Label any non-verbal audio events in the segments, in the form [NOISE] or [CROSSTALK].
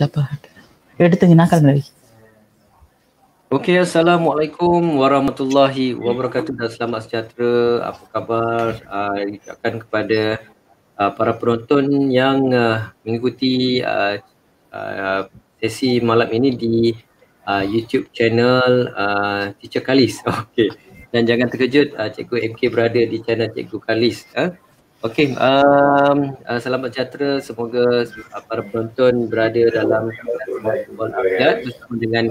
Okey, Assalamualaikum warahmatullahi wabarakatuh dan selamat sejahtera. Apa khabar? Saya uh, ucapkan kepada uh, para penonton yang uh, mengikuti uh, uh, sesi malam ini di uh, YouTube channel uh, Teacher Kalis. [LAUGHS] Okey. Dan jangan terkejut uh, Cikgu MK berada di channel Cikgu Kalis. Uh. Okey, um, uh, selamat sejahtera. Semoga para penonton berada dalam kebaikan dan ya, bersama dengan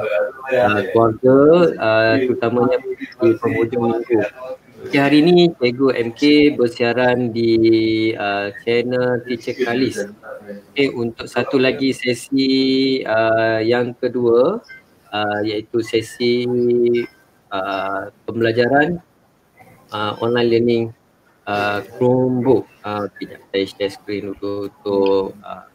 uh, keluarga uh, terutamanya di penghujung minggu. Okay, hari ini Cikgu MK bersiaran di uh, channel Teacher Kalis. Okay, untuk satu lagi sesi uh, yang kedua uh, iaitu sesi uh, pembelajaran uh, online learning uh, Chromebook. Sekejap, uh, saya share screen dulu untuk uh, kan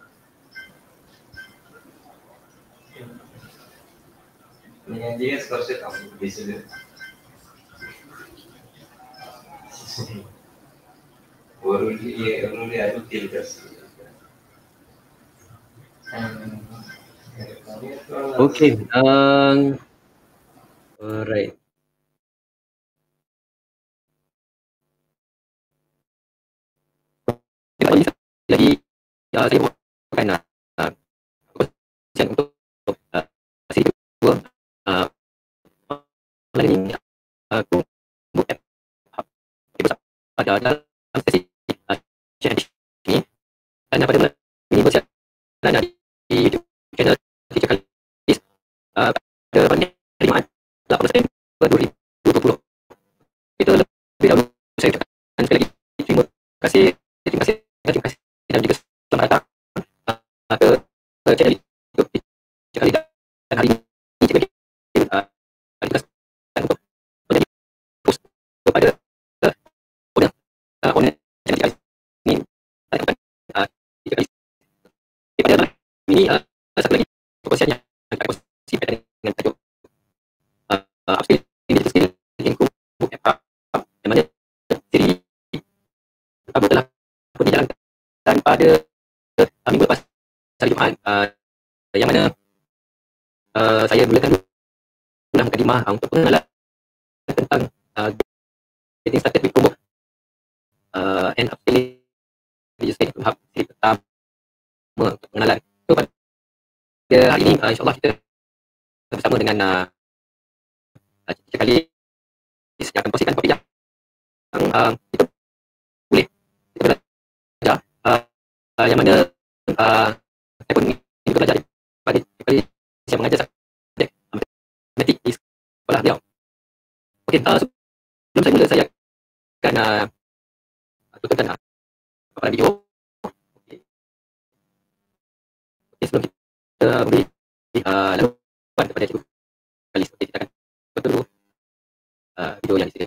Okay. Um, all right. jadi uh, ya, saya bukan uh, ah, untuk untuk uh, ah, saya cuba uh, learning uh, ah, aku ada dalam ini uh, satu lagi perkongsian yang akan kongsi berkaitan dengan tajuk uh, eh, upskilling digital skill in Kubu FHAP yang mana diri Abu telah pun dijalankan pada uh, eh, minggu lepas hari Jumaat uh, yang mana uh, saya mulakan dalam kadimah uh, ah, untuk pengenalan tentang uh, getting started with Kubu uh, and upskilling digital skill in Kubu pertama untuk pengenalan Ya, hari ini uh, insyaAllah kita bersama dengan uh, Cik Ali yang akan posikan topik yang uh, kita boleh kita belajar uh, uh, yang mana uh, saya pun kita belajar daripada Cik Ali yang mengajar subjek matematik di sekolah beliau. Okey, uh, sebelum saya mula saya akan uh, tutupkan uh, video kita beri uh, laluan kepada cikgu kali seperti kita akan betul uh, video yang disediakan.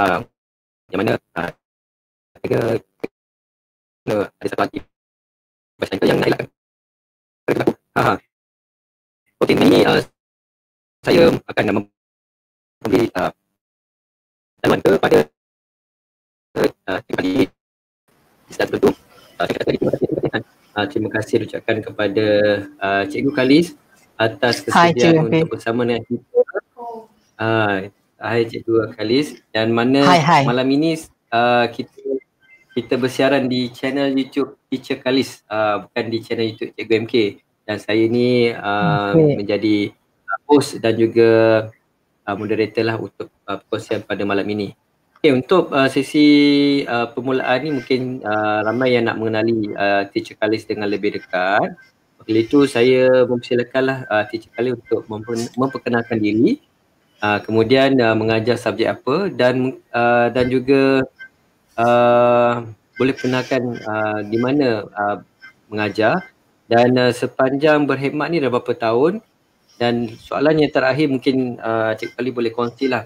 uh, yang mana uh, ah, ada, ada satu lagi bahasa itu yang nak elakkan kepada aku. Ha -ha. Okey, ini uh, ah, saya akan mem- memberi uh, laluan kepada kembali uh, istilah tertentu. terima kasih, terima kasih. kepada uh, Cikgu Khalis atas kesediaan untuk okay. bersama dengan kita. Uh, Hai Cikgu Akhalis dan mana hai, hai. malam ini uh, kita kita bersiaran di channel YouTube Teacher Kalis uh, bukan di channel YouTube Cikgu MK dan saya ni uh, okay. menjadi uh, host dan juga uh, moderator lah untuk uh, perkongsian pada malam ini. Okay, untuk uh, sesi uh, permulaan ni mungkin uh, ramai yang nak mengenali uh, Teacher Kalis dengan lebih dekat. Oleh itu saya mempersilakanlah uh, Teacher Kalis untuk memper- memperkenalkan diri uh, kemudian uh, mengajar subjek apa dan uh, dan juga uh, boleh kenalkan uh, di mana uh, mengajar dan uh, sepanjang berkhidmat ni dah berapa tahun dan soalan yang terakhir mungkin uh, Cikgu Kali boleh kongsilah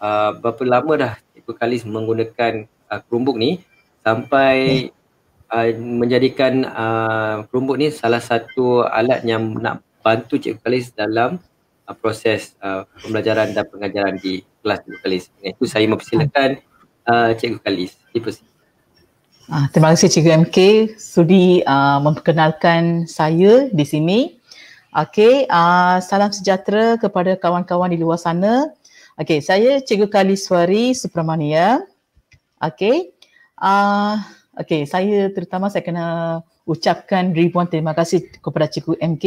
uh, berapa lama dah Cik Kali menggunakan uh, kerumbuk ni sampai uh, menjadikan uh, kerumbuk ni salah satu alat yang nak bantu Cik Kali dalam uh, proses uh, pembelajaran dan pengajaran di kelas Cikgu Kalis. Dengan itu saya mempersilakan uh, Cikgu Kalis. Dipersilakan. Ah, terima kasih Cikgu MK sudi uh, memperkenalkan saya di sini. Okey, uh, salam sejahtera kepada kawan-kawan di luar sana. Okey, saya Cikgu Kaliswari Supramania. Okey. Uh, Okey, saya terutama saya kena ucapkan ribuan terima kasih kepada Cikgu MK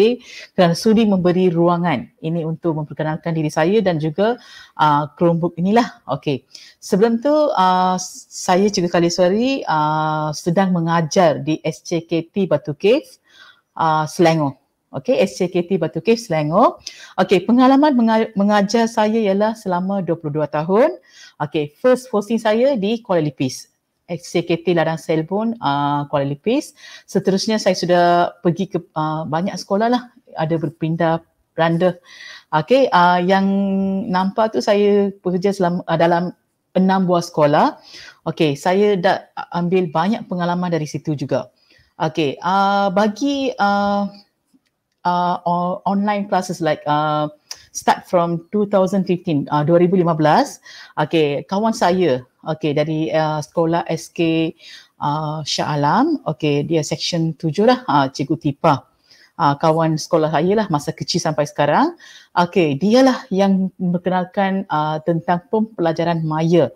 kerana sudi memberi ruangan ini untuk memperkenalkan diri saya dan juga uh, Chromebook inilah. Okey. Sebelum tu uh, saya Cikgu Kaliswari uh, sedang mengajar di SCKT Batu Cave uh, Selangor. Okey, SCKT Batu Cave Selangor. Okey, pengalaman menga- mengajar saya ialah selama 22 tahun. Okey, first posting saya di Kuala Lipis. CKT Ladang Selbon, uh, ah, Kuala Lipis. Seterusnya saya sudah pergi ke uh, banyak sekolah lah. Ada berpindah randa. Okay, uh, yang nampak tu saya bekerja selama, uh, dalam enam buah sekolah. Okay, saya dah ambil banyak pengalaman dari situ juga. Okay, uh, bagi uh, uh, online classes like uh, start from 2015 uh, 2015 okay kawan saya okay dari uh, sekolah SK uh, ah, Shah Alam okay dia section Tujuh lah uh, cikgu Tipa uh, kawan sekolah saya lah masa kecil sampai sekarang okay dialah yang memperkenalkan uh, tentang pembelajaran maya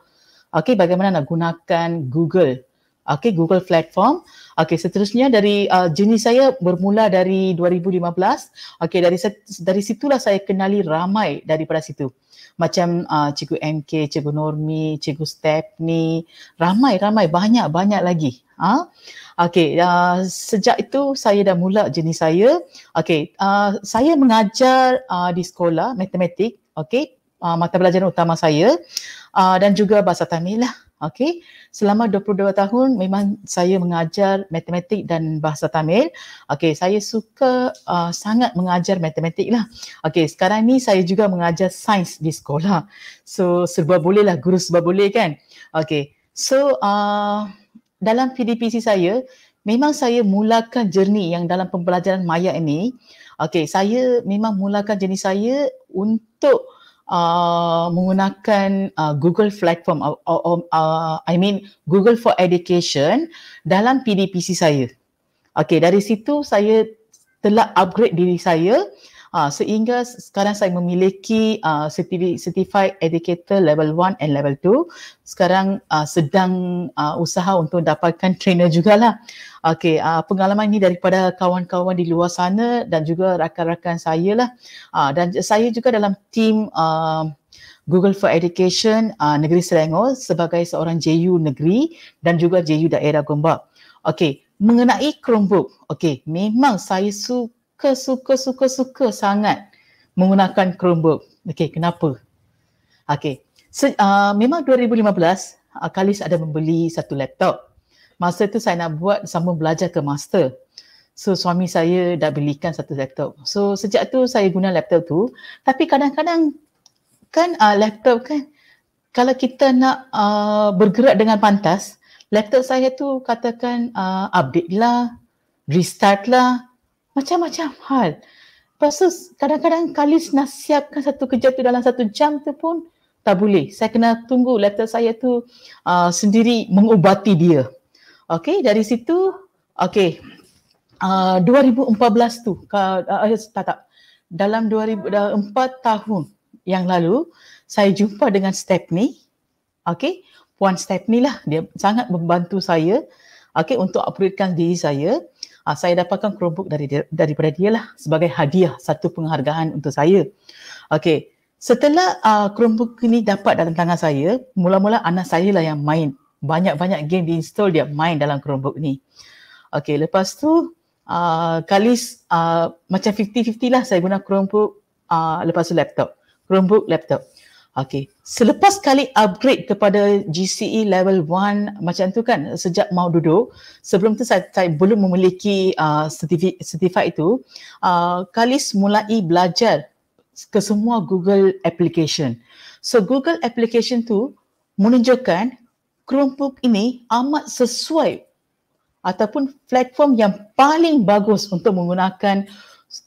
Okay, bagaimana nak gunakan Google okay, Google platform. Okay, seterusnya dari uh, jenis saya bermula dari 2015. Okay, dari dari situlah saya kenali ramai daripada situ. Macam uh, Cikgu MK, Cikgu Normi, Cikgu Stepney, ramai-ramai, banyak-banyak lagi. Ha? Okay, uh, sejak itu saya dah mula jenis saya. Okay, uh, saya mengajar uh, di sekolah matematik, okay, uh, mata pelajaran utama saya uh, dan juga bahasa Tamil lah. Okey, selama 22 tahun memang saya mengajar matematik dan bahasa Tamil. Okey, saya suka uh, sangat mengajar matematik lah. Okey, sekarang ni saya juga mengajar sains di sekolah. So, serba boleh lah, guru serba boleh kan. Okey, so uh, dalam PDPC saya, memang saya mulakan jernih yang dalam pembelajaran maya ini. Okey, saya memang mulakan jernih saya untuk uh, menggunakan uh, Google platform or, uh, or, uh, um, uh, I mean Google for Education dalam PDPC saya. Okay, dari situ saya telah upgrade diri saya uh, Uh, sehingga sekarang saya memiliki uh, certified educator level 1 and level 2. Sekarang uh, sedang uh, usaha untuk dapatkan trainer jugalah. Okey, uh, pengalaman ini daripada kawan-kawan di luar sana dan juga rakan-rakan saya lah. Uh, dan saya juga dalam tim uh, Google for Education uh, Negeri Selangor sebagai seorang JU negeri dan juga JU daerah Gombak. Okey, mengenai Chromebook. Okey, memang saya su suka suka suka suka sangat menggunakan Chromebook. Okey, kenapa? Okey. So, uh, memang 2015 uh, Kalis ada membeli satu laptop. Masa tu saya nak buat sambung belajar ke master. So suami saya dah belikan satu laptop. So sejak tu saya guna laptop tu. Tapi kadang-kadang kan uh, laptop kan kalau kita nak uh, bergerak dengan pantas, laptop saya tu katakan uh, update lah, restart lah, macam-macam hal. Lepas tu kadang-kadang Kalis nak siapkan satu kerja tu dalam satu jam tu pun tak boleh. Saya kena tunggu letter saya tu uh, sendiri mengubati dia. Okay, dari situ, okay. Uh, 2014 tu, uh, uh, tak, tak. dalam 2004 tahun yang lalu, saya jumpa dengan Stepney. Okay, Puan Stepney lah. Dia sangat membantu saya okay, untuk upgradekan diri saya uh, saya dapatkan Chromebook dari dia, daripada dia lah sebagai hadiah satu penghargaan untuk saya. Okey, setelah uh, Chromebook ini dapat dalam tangan saya, mula-mula anak saya lah yang main. Banyak-banyak game diinstall dia main dalam Chromebook ni. Okey, lepas tu uh, kali uh, macam 50-50 lah saya guna Chromebook uh, lepas tu laptop. Chromebook, laptop. Okey, selepas kali upgrade kepada GCE level 1 macam tu kan sejak mau duduk, sebelum tu saya, saya belum memiliki uh, certified itu, uh, Kalis mulai belajar ke semua Google application. So Google application tu menunjukkan Chromebook ini amat sesuai ataupun platform yang paling bagus untuk menggunakan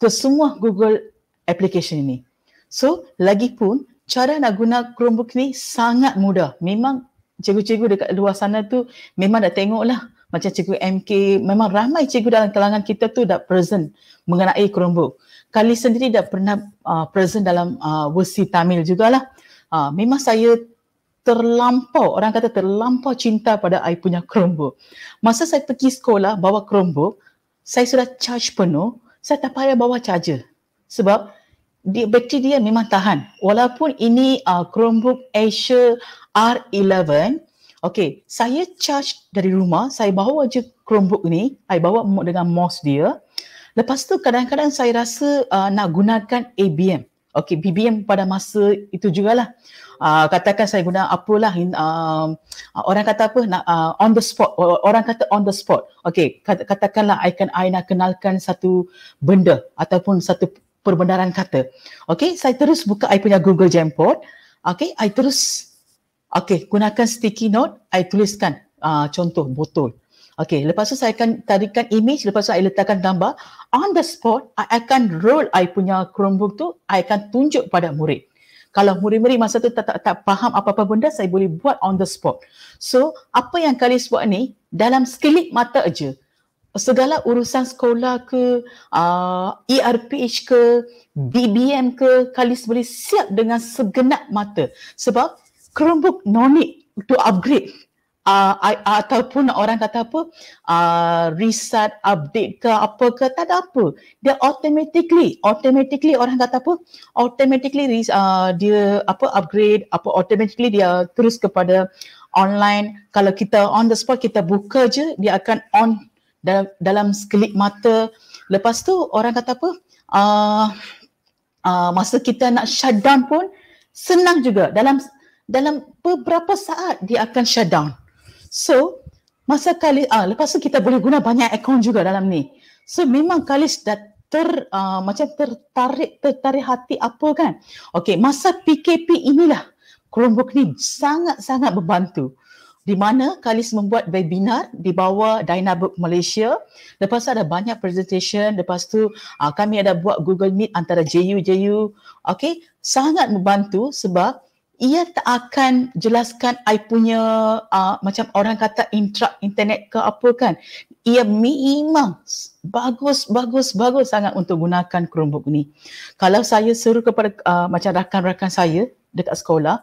ke semua Google application ini. So, lagi pun cara nak guna Chromebook ni sangat mudah. Memang cikgu-cikgu dekat luar sana tu memang dah tengok lah. Macam cikgu MK, memang ramai cikgu dalam kalangan kita tu dah present mengenai Chromebook. Kali sendiri dah pernah uh, present dalam uh, versi Tamil jugalah. Uh, memang saya terlampau, orang kata terlampau cinta pada saya punya Chromebook. Masa saya pergi sekolah bawa Chromebook, saya sudah charge penuh, saya tak payah bawa charger. Sebab dia bateri dia memang tahan walaupun ini uh, Chromebook Asia R11 okey saya charge dari rumah saya bawa je Chromebook ni saya bawa dengan mouse dia lepas tu kadang-kadang saya rasa uh, nak gunakan ABM okey BBM pada masa itu jugalah uh, katakan saya guna apalah in, um, uh, orang kata apa nak uh, on the spot orang kata on the spot okey katakanlah I can I nak kenalkan satu benda ataupun satu perbenaran kata. Okey, saya terus buka saya punya Google Jamboard. Okey, saya terus okey, gunakan sticky note, saya tuliskan uh, contoh botol. Okey, lepas tu saya akan tarikan image, lepas tu saya letakkan gambar. On the spot, saya akan roll saya punya Chromebook tu, saya akan tunjuk pada murid. Kalau murid-murid masa tu tak, tak, tak faham apa-apa benda, saya boleh buat on the spot. So, apa yang kali buat ni, dalam sekelip mata aja, segala urusan sekolah ke, uh, ERPH ke, BBM ke, Kalis boleh siap dengan segenap mata. Sebab Chromebook no need to upgrade. Uh, ataupun orang kata apa, uh, reset, update ke apa ke, tak ada apa. Dia automatically, automatically orang kata apa, automatically uh, dia apa upgrade, apa automatically dia terus kepada online. Kalau kita on the spot, kita buka je, dia akan on dalam dalam sekelip mata lepas tu orang kata apa uh, uh, masa kita nak shutdown pun senang juga dalam dalam beberapa saat dia akan shutdown so masa kali uh, lepas tu kita boleh guna banyak account juga dalam ni so memang kali dah ter uh, macam tertarik tertarik hati apa kan okey masa PKP inilah Chromebook ni sangat-sangat membantu di mana Kalis membuat webinar di bawah Dynabook Malaysia. Lepas tu ada banyak presentation. Lepas tu uh, kami ada buat Google Meet antara JU-JU. Okay, sangat membantu sebab ia tak akan jelaskan I punya uh, macam orang kata intra internet ke apa kan. Ia memang bagus, bagus, bagus sangat untuk gunakan Chromebook ni. Kalau saya suruh kepada uh, macam rakan-rakan saya dekat sekolah,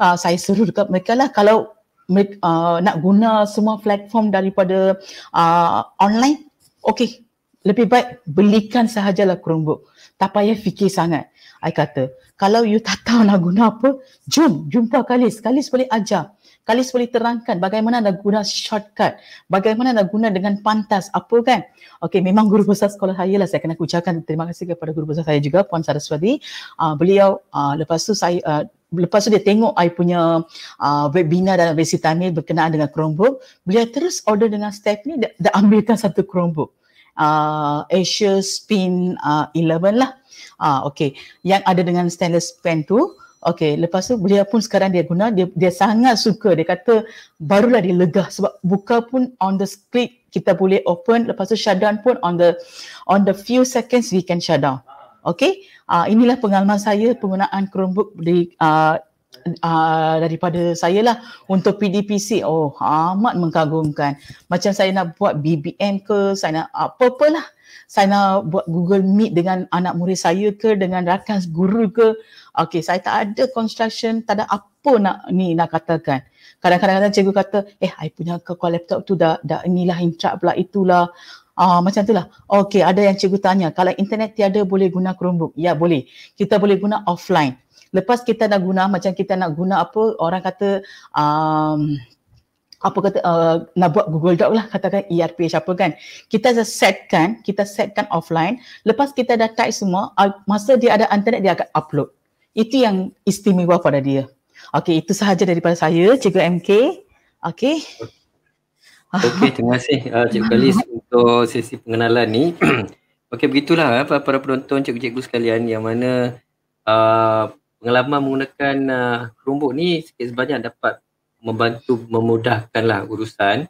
uh, saya suruh dekat mereka lah kalau uh, nak guna semua platform daripada uh, online, okay, Lebih baik belikan sahajalah Chromebook. Tak payah fikir sangat. I kata, kalau you tak tahu nak guna apa, jom jumpa Kalis. Kalis boleh ajar. Kalis boleh terangkan bagaimana nak guna shortcut. Bagaimana nak guna dengan pantas. Apa kan? Okay, memang guru besar sekolah saya lah. Saya kena ucapkan terima kasih kepada guru besar saya juga, Puan Saraswati. Uh, beliau, uh, lepas tu saya, uh, lepas tu dia tengok I punya uh, webinar dalam versi Tamil berkenaan dengan Chromebook, beliau terus order dengan staff ni dia ambilkan satu Chromebook. Uh, Asia Spin uh, 11 lah. uh, okay. Yang ada dengan stainless pen tu. Okay. Lepas tu beliau pun sekarang dia guna. Dia, dia sangat suka. Dia kata barulah dia legah sebab buka pun on the screen kita boleh open. Lepas tu shutdown pun on the on the few seconds we can shutdown. Okey, uh, inilah pengalaman saya penggunaan Chromebook di uh, Uh, daripada saya lah untuk PDPC oh amat mengagumkan macam saya nak buat BBM ke saya nak apa-apa uh, lah saya nak buat Google Meet dengan anak murid saya ke dengan rakan guru ke okey saya tak ada construction tak ada apa nak ni nak katakan kadang-kadang cikgu kata eh saya punya kekuat laptop tu dah dah inilah intrap pula itulah Ah, macam itulah. Okey, ada yang cikgu tanya. Kalau internet tiada, boleh guna Chromebook? Ya, boleh. Kita boleh guna offline. Lepas kita nak guna, macam kita nak guna apa, orang kata, um, apa kata, uh, nak buat Google Doc lah, katakan ERP siapa kan. Kita just setkan, kita setkan offline. Lepas kita dah type semua, uh, masa dia ada internet, dia akan upload. Itu yang istimewa pada dia. Okey, itu sahaja daripada saya, cikgu MK. Okey. Okay. Okey, terima kasih uh, Cik Kalis [LAUGHS] untuk sesi pengenalan ni. [CLEARS THROAT] Okey, begitulah uh, para penonton cikgu-cikgu sekalian yang mana uh, pengalaman menggunakan uh, Chromebook ni sikit sebanyak dapat membantu memudahkanlah urusan.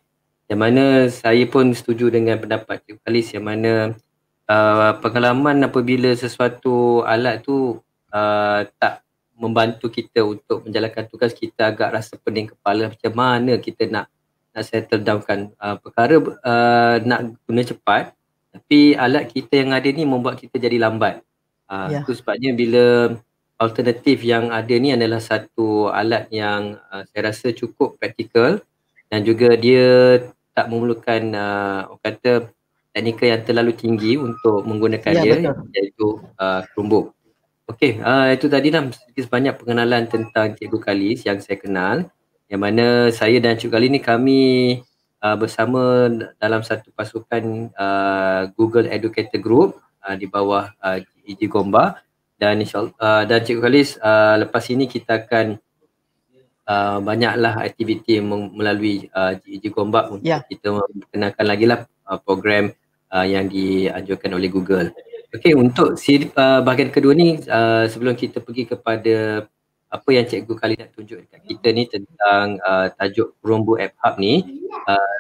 Yang mana saya pun setuju dengan pendapat Cik Kalis yang mana uh, pengalaman apabila sesuatu alat tu uh, tak membantu kita untuk menjalankan tugas kita agak rasa pening kepala macam mana kita nak nak settle down kan uh, perkara uh, nak guna cepat tapi alat kita yang ada ni membuat kita jadi lambat uh, yeah. tu sebabnya bila alternatif yang ada ni adalah satu alat yang uh, saya rasa cukup praktikal dan juga dia tak memerlukan uh, orang kata teknikal yang terlalu tinggi untuk menggunakan ya, dia betul. iaitu uh, Chromebook. Okey, uh, itu tadi dah sedikit sebanyak pengenalan tentang Cikgu Kalis yang saya kenal yang mana saya dan Cik Kali ni kami uh, bersama dalam satu pasukan uh, Google Educator Group uh, di bawah uh, IG Gomba dan insyaallah uh, dan Cik Kali uh, lepas ini kita akan Uh, banyaklah aktiviti melalui uh, GG Gombak untuk yeah. kita memperkenalkan lagi lah uh, program uh, yang dianjurkan oleh Google. Okey untuk si uh, bahagian kedua ni uh, sebelum kita pergi kepada apa yang cikgu kali nak tunjuk dekat kita ni tentang uh, tajuk Rombo App Hub ni uh,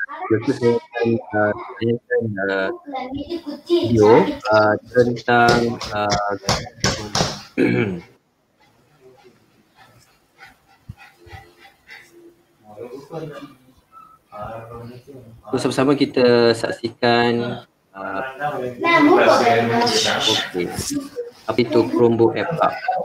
saya akan uh, tanyakan uh, video uh, tentang uh, [COUGHS] So, sama-sama kita saksikan uh, okay. apa itu Chromebook app. hub.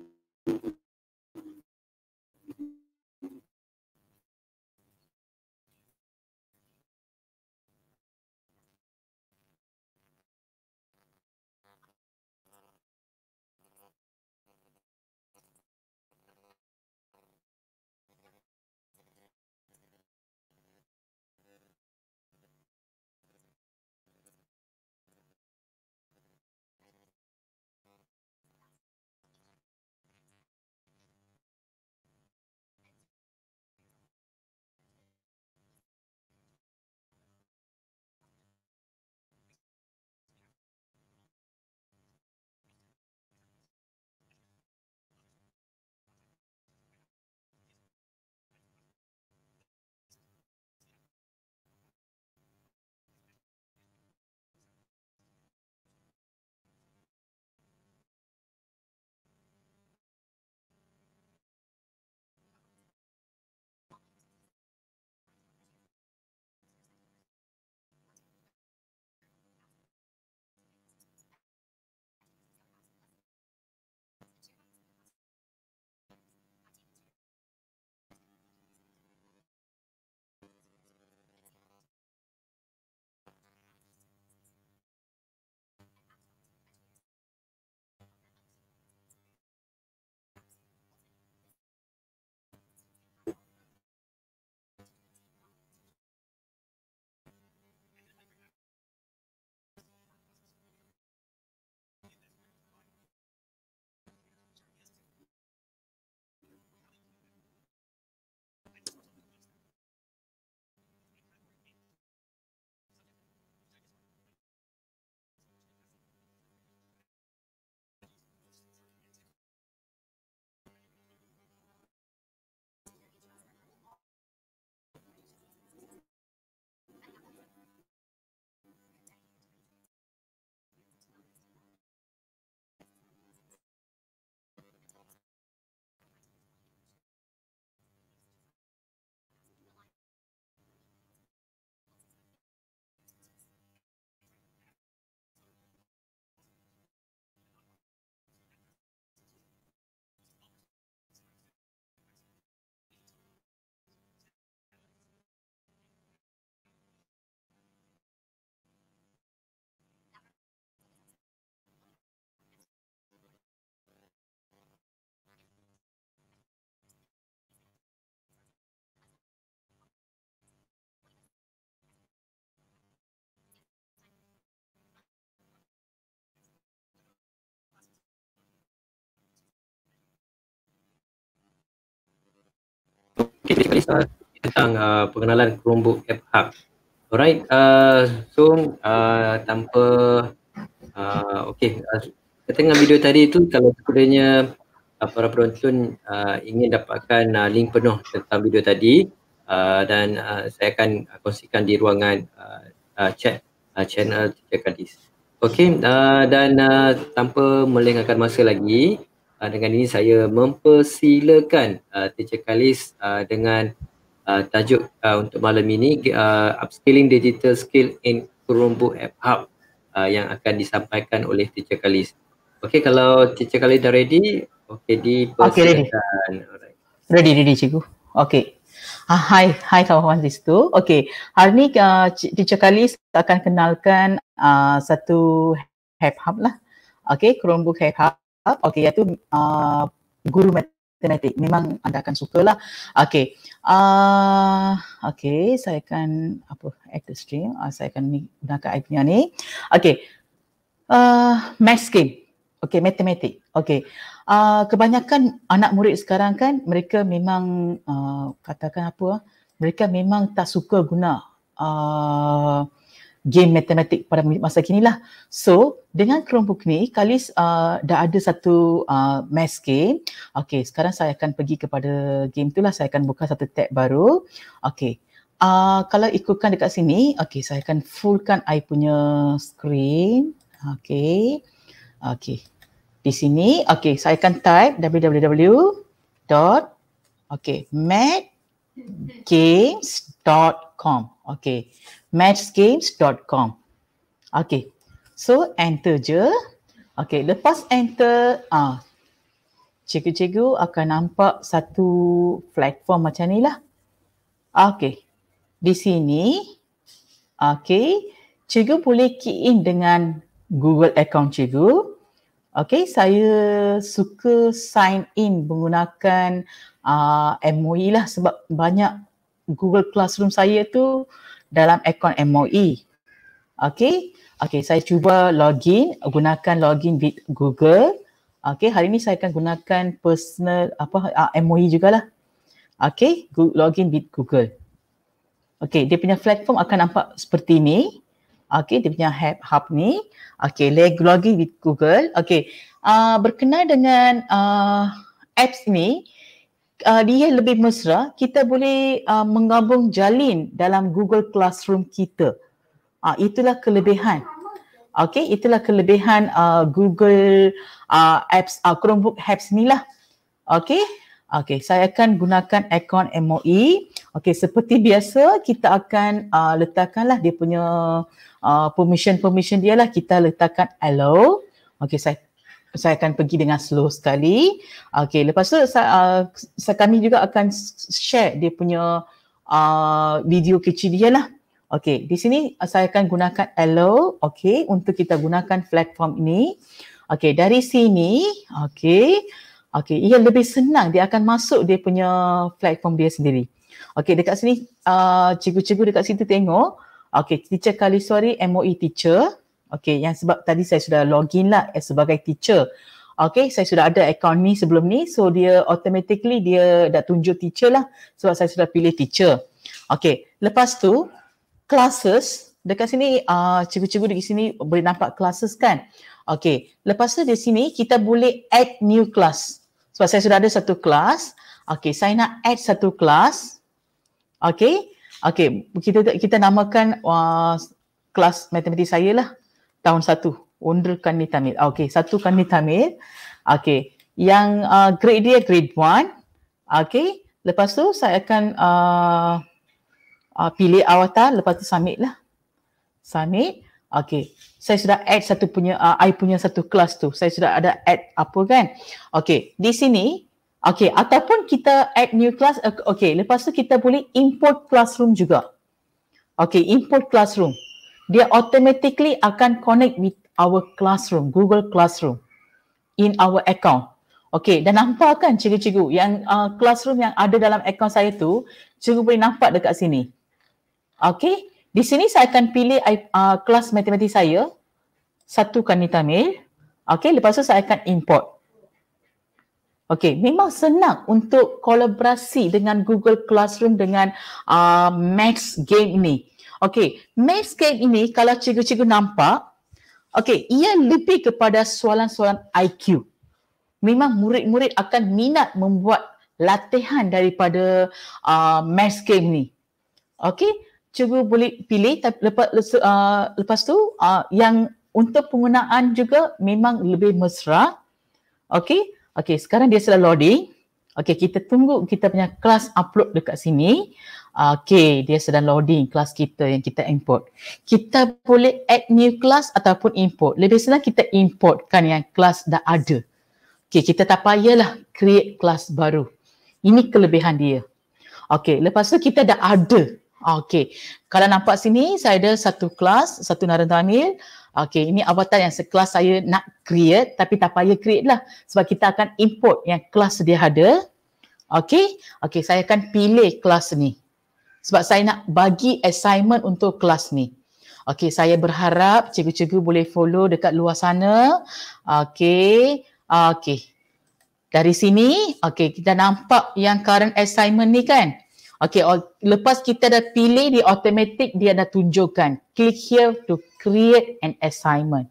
Okay, cik Alisa tentang uh, pengenalan Chromebook App Hub. Alright, uh, so uh, tanpa, uh, okay, uh, tengah video tadi tu kalau sekiranya uh, para penonton uh, ingin dapatkan uh, link penuh tentang video tadi uh, dan uh, saya akan kongsikan di ruangan uh, uh, chat uh, channel Cik Alisa. Okay, uh, dan uh, tanpa melengahkan masa lagi, uh, dengan ini saya mempersilakan uh, Teacher Khalis uh, dengan uh, tajuk uh, untuk malam ini uh, Upskilling Digital Skill in Chromebook App Hub uh, yang akan disampaikan oleh Teacher Khalis. Okey kalau Teacher Khalis dah ready, okey dipersilakan. Okay, ready. ready, ready cikgu. Okey. Ah, hi, hai kawan-kawan di situ. Okey, hari ini uh, Teacher Khalis akan kenalkan uh, satu Hub lah. Okey, Chromebook App Hub up. Okey, iaitu uh, guru matematik. Memang anda akan suka lah. Okey. Uh, Okey, saya akan apa? Add the stream. Uh, saya akan gunakan IP ni. Okey. Uh, math game. Okey, matematik. Okey. Uh, kebanyakan anak murid sekarang kan mereka memang uh, katakan apa? Mereka memang tak suka guna uh, game matematik pada masa kini lah. So dengan Chromebook ni, kali uh, dah ada satu uh, mass game. Okay, sekarang saya akan pergi kepada game tu lah. Saya akan buka satu tab baru. Okay, uh, kalau ikutkan dekat sini, okay, saya akan fullkan I punya screen. Okay, okay. Di sini, okay, saya akan type www. dot okay, matgames.com. Okay, matchgames.com. Okay. So enter je. Okay. Lepas enter, ah, cikgu-cikgu akan nampak satu platform macam ni lah. Okay. Di sini, okay, cikgu boleh key in dengan Google account cikgu. Okay, saya suka sign in menggunakan uh, ah, MOE lah sebab banyak Google Classroom saya tu uh, dalam akaun MOE. Okey. Okey, saya cuba login gunakan login with Google. Okey, hari ini saya akan gunakan personal apa uh, ah, MOE jugalah. Okey, login with Google. Okey, dia punya platform akan nampak seperti ini, Okey, dia punya hub, hub ni. Okey, login with Google. Okey, uh, ah, berkenaan dengan uh, apps ni, uh, dia lebih mesra, kita boleh uh, menggabung jalin dalam Google Classroom kita. Uh, itulah kelebihan. Okay, itulah kelebihan uh, Google uh, Apps, uh, Chromebook Apps ni lah. Okay, okay, saya akan gunakan akaun MOE. Okay, seperti biasa kita akan uh, letakkanlah dia punya uh, permission-permission dia lah. Kita letakkan hello. Okay, saya saya akan pergi dengan slow sekali. Okey, lepas tu saya, uh, kami juga akan share dia punya uh, video kecil dia lah. Okey, di sini uh, saya akan gunakan Hello, Okey, untuk kita gunakan platform ini. Okey, dari sini, Okey. okay, ia lebih senang dia akan masuk dia punya platform dia sendiri. Okey, dekat sini, uh, cikgu-cikgu dekat situ tengok. Okey, teacher Kaliswari, MOE teacher. Okay, yang sebab tadi saya sudah login lah sebagai teacher. Okay, saya sudah ada account ni sebelum ni. So, dia automatically dia dah tunjuk teacher lah sebab saya sudah pilih teacher. Okay, lepas tu, classes. Dekat sini, uh, cikgu-cikgu di sini boleh nampak classes kan? Okay, lepas tu di sini kita boleh add new class. Sebab saya sudah ada satu class. Okay, saya nak add satu class. Okay, okay kita kita namakan uh, ah, kelas matematik saya lah tahun satu. Wonder Kani Tamil. Okay, satu Kani Tamil. Okay, yang uh, grade dia grade one. Okay, lepas tu saya akan uh, uh, pilih awatar. Lepas tu submit lah. Submit. Okay, saya sudah add satu punya, uh, I punya satu kelas tu. Saya sudah ada add apa kan. Okay, di sini. Okay, ataupun kita add new class. Uh, okay, lepas tu kita boleh import classroom juga. Okay, import classroom dia automatically akan connect with our classroom, Google Classroom in our account. Okay, dan nampak kan cikgu-cikgu yang uh, classroom yang ada dalam account saya tu, cikgu boleh nampak dekat sini. Okay, di sini saya akan pilih uh, kelas matematik saya, satu kanita mail. Okay, lepas tu saya akan import. Okay, memang senang untuk kolaborasi dengan Google Classroom dengan uh, Max Game ni. Okey, maze game ini kalau cikgu-cikgu nampak, okey, ia lebih kepada soalan-soalan IQ. Memang murid-murid akan minat membuat latihan daripada uh, game ni. Okey, cuba boleh pilih tapi lepas lepas, uh, lepas tu uh, yang untuk penggunaan juga memang lebih mesra. Okey, okey, sekarang dia sudah loading. Okey, kita tunggu kita punya kelas upload dekat sini okay, ah, dia sedang loading kelas kita yang kita import. Kita boleh add new class ataupun import. Lebih senang kita importkan yang kelas dah ada. Okay, kita tak payahlah create kelas baru. Ini kelebihan dia. Okay, lepas tu kita dah ada. Okay, kalau nampak sini saya ada satu kelas, satu narantamil. Okay, ini avatar yang sekelas saya nak create tapi tak payah create lah sebab kita akan import yang kelas dia ada. Okay, okay saya akan pilih kelas ni sebab saya nak bagi assignment untuk kelas ni. Okey, saya berharap cikgu-cikgu boleh follow dekat luar sana. Okey. Okey. Dari sini, okey, kita nampak yang current assignment ni kan? Okey, lepas kita dah pilih di automatic dia dah tunjukkan. Click here to create an assignment.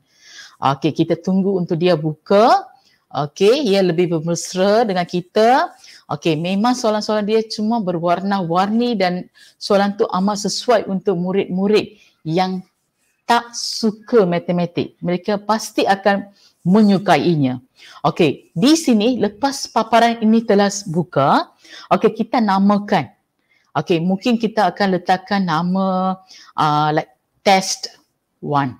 Okey, kita tunggu untuk dia buka. Okey, ia lebih bermesra dengan kita. Okey, memang soalan-soalan dia cuma berwarna-warni dan soalan tu amat sesuai untuk murid-murid yang tak suka matematik. Mereka pasti akan menyukainya. Okey, di sini lepas paparan ini telah buka, okey kita namakan. Okey, mungkin kita akan letakkan nama uh, like test 1.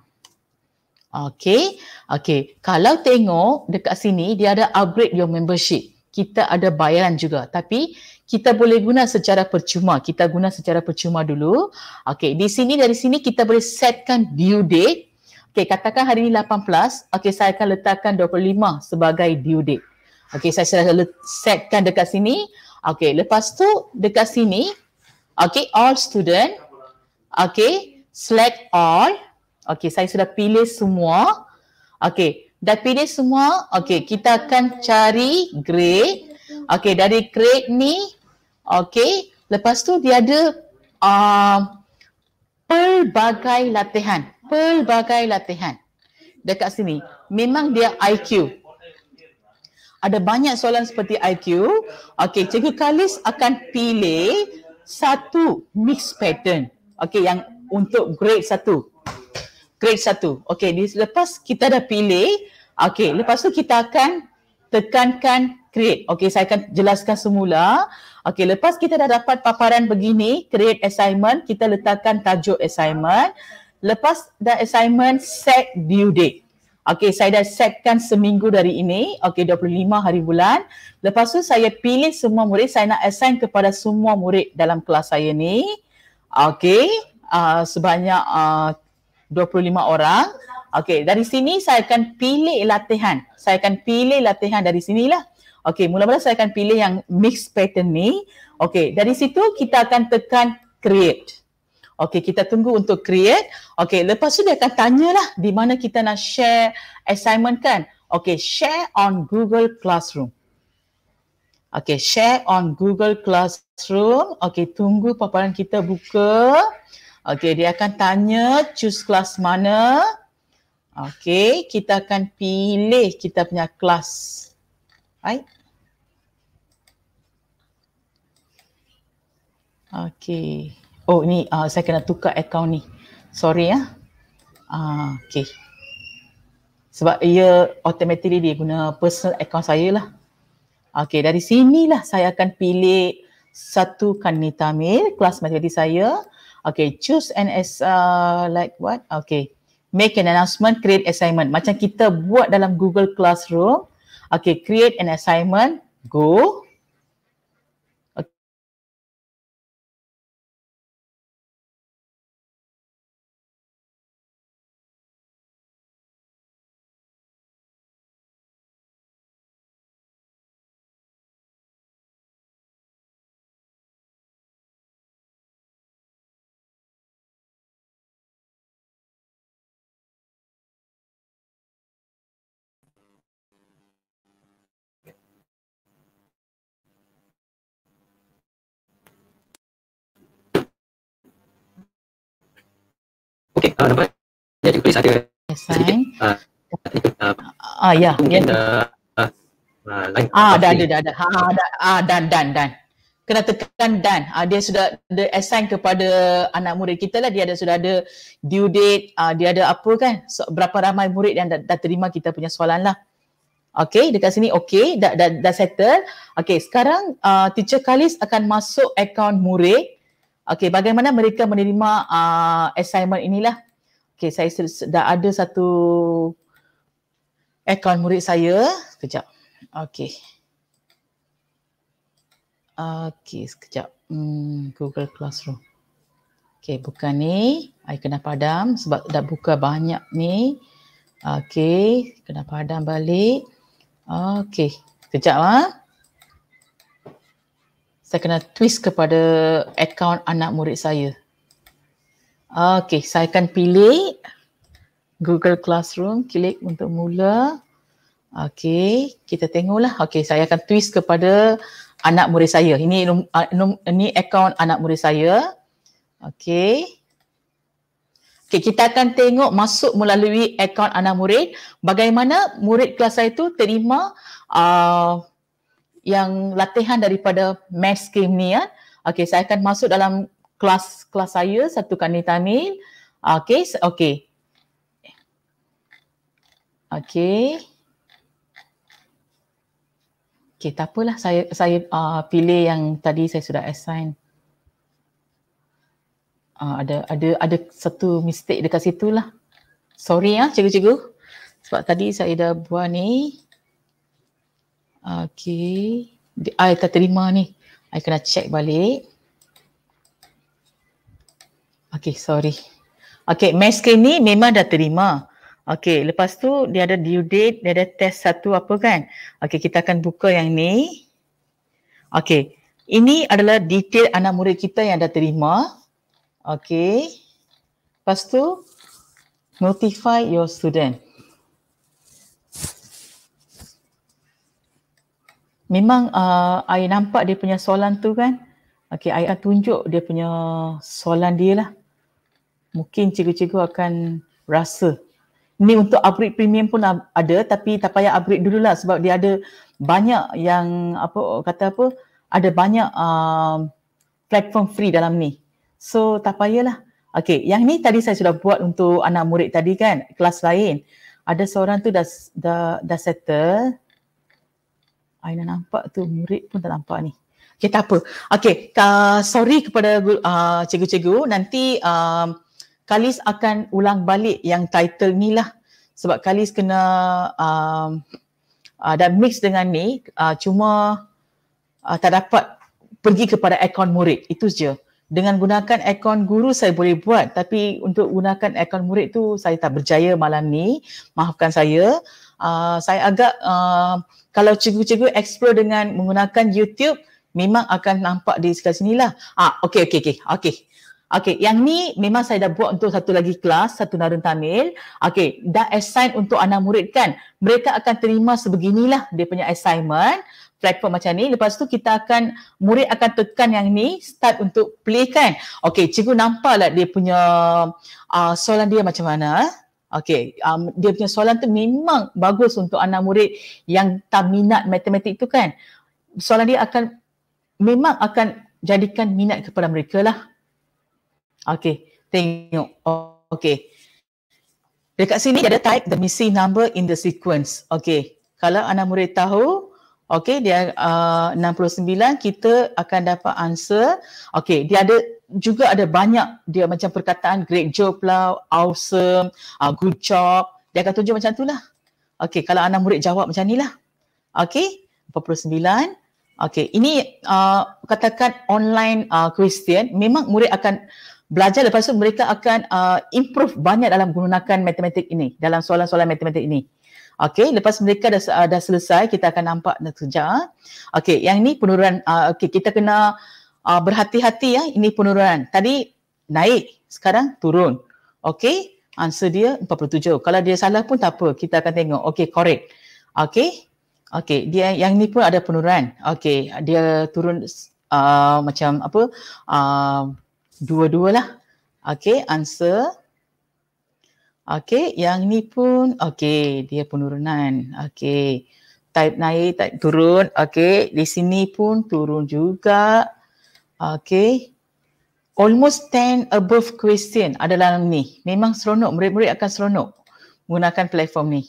Okey, okey. Kalau tengok dekat sini, dia ada upgrade your membership kita ada bayaran juga tapi kita boleh guna secara percuma kita guna secara percuma dulu okey di sini dari sini kita boleh setkan due date okey katakan hari ini 18 okey saya akan letakkan 25 sebagai due date okey saya sudah setkan dekat sini okey lepas tu dekat sini okey all student okey select all okey saya sudah pilih semua okey Dah pilih semua? Okey, kita akan cari grade. Okey, dari grade ni. Okey, lepas tu dia ada uh, pelbagai latihan. Pelbagai latihan. Dekat sini. Memang dia IQ. Ada banyak soalan seperti IQ. Okey, Cikgu Kalis akan pilih satu mix pattern. Okey, yang untuk grade satu. Grade satu. Okey, lepas kita dah pilih, Okey, lepas tu kita akan tekankan create. Okey, saya akan jelaskan semula. Okey, lepas kita dah dapat paparan begini, create assignment, kita letakkan tajuk assignment. Lepas dah assignment, set due date. Okey, saya dah setkan seminggu dari ini. Okey, 25 hari bulan. Lepas tu saya pilih semua murid. Saya nak assign kepada semua murid dalam kelas saya ni. Okey, uh, sebanyak ah, uh, 25 orang. Okey, dari sini saya akan pilih latihan. Saya akan pilih latihan dari sinilah. Okey, mula-mula saya akan pilih yang mixed pattern ni. Okey, dari situ kita akan tekan create. Okey, kita tunggu untuk create. Okey, lepas tu dia akan tanyalah di mana kita nak share assignment kan. Okey, share on Google Classroom. Okey, share on Google Classroom. Okey, tunggu paparan kita buka. Okey, dia akan tanya choose class mana. Okay, kita akan pilih kita punya kelas. Right? Okay. Oh, ni uh, saya kena tukar akaun ni. Sorry ya. Uh, ah, okay. Sebab ia automatically dia guna personal account saya lah. Okay, dari sinilah saya akan pilih satu kandidat mil kelas matematik saya. Okay, choose and as uh, like what? Okay make an announcement, create assignment. Macam kita buat dalam Google Classroom. Okay, create an assignment, go. Yes, ada. Ah, Sedikit. ah, ya. ya mungkin, Uh, ah, dah ada, ya. dah ada. ah, dah, ah, ah, dan, dan, dan. Kena tekan dan. Ah, dia sudah ada assign kepada anak murid kita lah. Dia ada sudah ada due date. Ah, dia ada apa kan? So, berapa ramai murid yang dah, dah, terima kita punya soalan lah. Okay, dekat sini okay. Dah, dah, dah settle. Okay, sekarang uh, teacher Kalis akan masuk akaun murid. Okay, bagaimana mereka menerima uh, assignment inilah. Okay, saya dah ada satu akaun murid saya. Sekejap. Okay. Okay, sekejap. Hmm, Google Classroom. Okay, buka ni. Saya kena padam sebab dah buka banyak ni. Okay, kena padam balik. Okay, sekejap lah. Saya kena twist kepada akaun anak murid saya. Okey, saya akan pilih Google Classroom. Klik untuk mula. Okey, kita tengoklah. Okey, saya akan twist kepada anak murid saya. Ini ini akaun anak murid saya. Okey. Okey, kita akan tengok masuk melalui akaun anak murid bagaimana murid kelas saya itu terima uh, yang latihan daripada math scheme ni ya. Okey, saya akan masuk dalam kelas kelas saya satu kanitamil. Okey, okey. Okey. Okey, tak apalah saya saya uh, pilih yang tadi saya sudah assign. Uh, ada ada ada satu mistake dekat situ lah. Sorry ya, cikgu-cikgu. Sebab tadi saya dah buat ni. Okey. I tak terima ni. AI kena check balik. Okay, sorry. Okay, mass screen ni memang dah terima. Okay, lepas tu dia ada due date, dia ada test satu apa kan. Okay, kita akan buka yang ni. Okay, ini adalah detail anak murid kita yang dah terima. Okay, lepas tu notify your student. Memang uh, I nampak dia punya soalan tu kan. Okay, I tunjuk dia punya soalan dia lah mungkin cikgu-cikgu akan rasa ni untuk upgrade premium pun ada tapi tak payah upgrade dululah sebab dia ada banyak yang apa kata apa ada banyak uh, platform free dalam ni so tak payahlah okey yang ni tadi saya sudah buat untuk anak murid tadi kan kelas lain ada seorang tu dah dah dah settle Aina nampak tu murid pun tak nampak ni Okay, tak apa. Okay, uh, sorry kepada uh, cikgu-cikgu. Nanti uh, Kalis akan ulang balik yang title ni lah sebab Kalis kena um, uh, dan mix dengan ni uh, cuma uh, tak dapat pergi kepada akaun murid itu je dengan gunakan akaun guru saya boleh buat tapi untuk gunakan akaun murid tu saya tak berjaya malam ni maafkan saya uh, saya agak uh, kalau cikgu-cikgu explore dengan menggunakan YouTube memang akan nampak di sini lah ah okey okey okey okey Okay, yang ni memang saya dah buat untuk satu lagi kelas, satu Narun Tamil. Okay, dah assign untuk anak murid kan? Mereka akan terima sebeginilah dia punya assignment. Platform macam ni. Lepas tu kita akan, murid akan tekan yang ni, start untuk play kan? Okay, cikgu nampaklah dia punya uh, soalan dia macam mana. Eh? Okay, um, dia punya soalan tu memang bagus untuk anak murid yang tak minat matematik tu kan? Soalan dia akan, memang akan jadikan minat kepada mereka lah. Okay, tengok. Okay. Dekat sini ada type the missing number in the sequence. Okay, kalau anak murid tahu, okay, dia uh, 69, kita akan dapat answer. Okay, dia ada juga ada banyak dia macam perkataan great job lah, awesome, uh, good job. Dia akan tunjuk macam tu lah. Okay, kalau anak murid jawab macam ni lah. Okay, 49. Okay, ini uh, katakan online uh, Christian, memang murid akan belajar lepas tu mereka akan uh, improve banyak dalam menggunakan matematik ini dalam soalan-soalan matematik ini. Okey, lepas mereka dah, uh, dah selesai kita akan nampak nantinya. Okey, yang ini penurunan uh, okey kita kena uh, berhati-hati ya ini penurunan. Tadi naik, sekarang turun. Okey, answer dia 47. Kalau dia salah pun tak apa, kita akan tengok. Okey, correct. Okey. okay. dia yang ni pun ada penurunan. Okey, dia turun uh, macam apa? Uh, dua dua lah, Okay, answer. Okay, yang ni pun, okay, dia penurunan. Okay, type naik, type turun. Okay, di sini pun turun juga. Okay, almost 10 above question ada dalam ni. Memang seronok, murid-murid akan seronok menggunakan platform ni.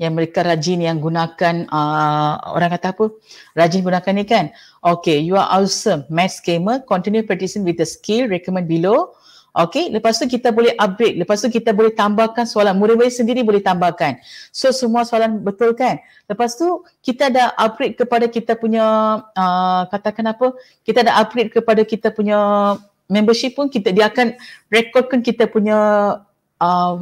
Yang mereka rajin yang gunakan, uh, orang kata apa, rajin gunakan ni kan. Okay, you are awesome. Max Gamer, continue practicing with the skill recommend below. Okay, lepas tu kita boleh upgrade. Lepas tu kita boleh tambahkan soalan. Murid-murid sendiri boleh tambahkan. So, semua soalan betul kan? Lepas tu, kita dah upgrade kepada kita punya, uh, katakan apa, kita dah upgrade kepada kita punya membership pun, kita dia akan recordkan kita punya uh,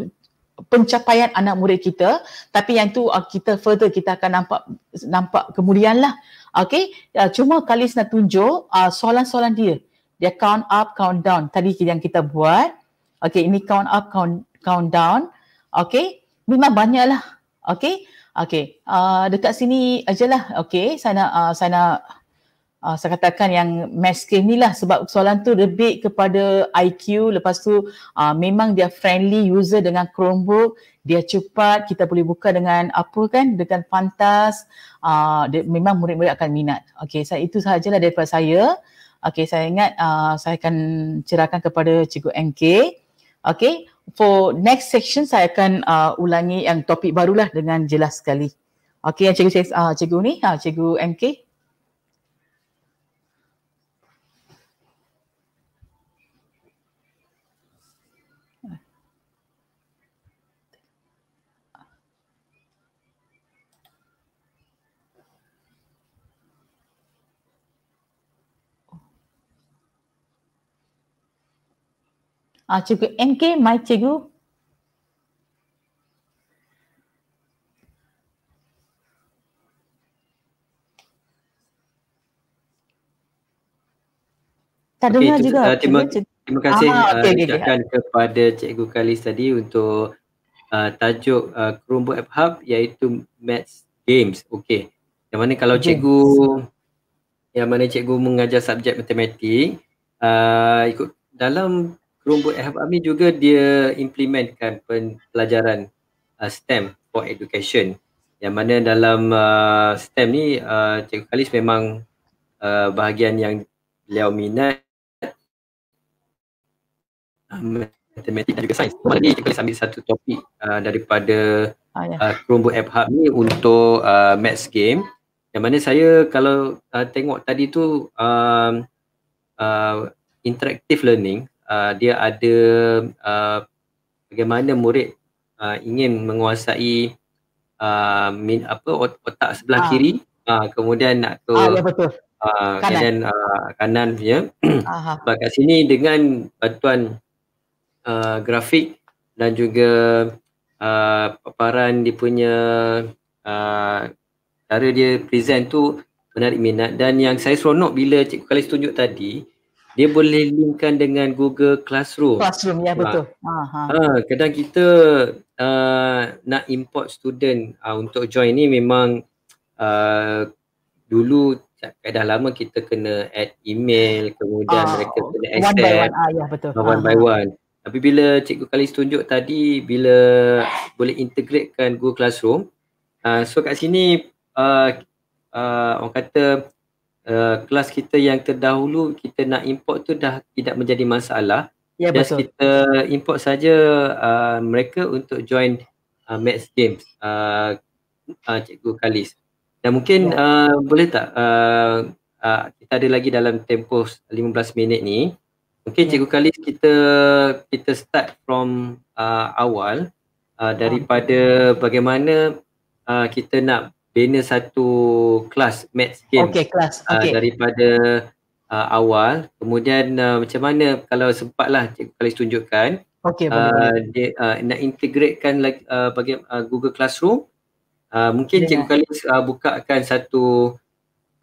pencapaian anak murid kita tapi yang tu uh, kita further kita akan nampak nampak kemudian lah okay uh, ya, cuma Kalis nak tunjuk uh, soalan-soalan dia dia count up count down tadi yang kita buat okay ini count up count count down okay memang banyak lah okay okay uh, ah, dekat sini ajalah okay saya nak uh, saya nak uh, saya katakan yang maskif ni lah sebab soalan tu lebih kepada IQ lepas tu uh, memang dia friendly user dengan Chromebook dia cepat kita boleh buka dengan apa kan dengan pantas uh, ah, memang murid-murid akan minat okey saya itu sahajalah daripada saya okey saya ingat uh, saya akan cerahkan kepada cikgu NK okey for next section saya akan uh, ulangi yang topik barulah dengan jelas sekali okey yang cikgu, uh, cikgu ni uh, cikgu NK Ah, cikgu MK, mic cikgu. Tak dengar okay, juga. Uh, terima, terima kasih ucapkan ah, okay, uh, okay. kepada Cikgu Khalis tadi untuk uh, tajuk uh, Chromebook App Hub iaitu Maths Games. Okey. Yang mana kalau okay. cikgu yang mana cikgu mengajar subjek matematik uh, ikut dalam rumput Ehab Army juga dia implementkan pelajaran uh, STEM for education yang mana dalam uh, STEM ni uh, Cikgu Khalis memang uh, bahagian yang beliau minat uh, matematik dan juga sains. Malam ni kita ambil satu topik uh, daripada ah, ya. uh, Chromebook App Hub ni untuk uh, Maths Game. Yang mana saya kalau uh, tengok tadi tu uh, uh, interactive learning uh, dia ada uh, bagaimana murid uh, ingin menguasai uh, min, apa otak sebelah ah. kiri uh, kemudian nak ke ah, ya betul. Uh, kanan dan uh, kanan ya. [COUGHS] Sebab kat sini dengan bantuan uh, grafik dan juga uh, paparan dia punya uh, cara dia present tu menarik minat dan yang saya seronok bila cikgu Khalis tunjuk tadi dia boleh linkkan dengan Google Classroom. Classroom, ya ah. betul. Ha, ha. ha, kadang kita uh, nak import student uh, untuk join ni memang uh, dulu dah lama kita kena add email, kemudian uh, mereka kena accept. One by one, Ah ya betul. One uh by ha. one. Tapi bila Cikgu Khalis tunjuk tadi, bila boleh integratekan Google Classroom, uh, so kat sini uh, uh, orang kata Eh, kelas kita yang terdahulu kita nak import tu dah tidak menjadi masalah. Ya Just betul. kita import saja uh, mereka untuk join uh, eh, Max Games uh, uh, Cikgu Kalis. Dan mungkin ya. uh, boleh tak uh, uh, kita ada lagi dalam tempoh 15 minit ni. Mungkin ya. Cikgu Kalis kita kita start from uh, awal uh, daripada bagaimana uh, kita nak bina satu kelas maths game okay, kelas. Ah, okay. daripada uh, awal kemudian uh, macam mana kalau sempatlah cikgu kali tunjukkan okey uh, uh, nak integratekan lagi uh, bagi uh, Google Classroom uh, mungkin yeah. cikgu kali uh, bukakan satu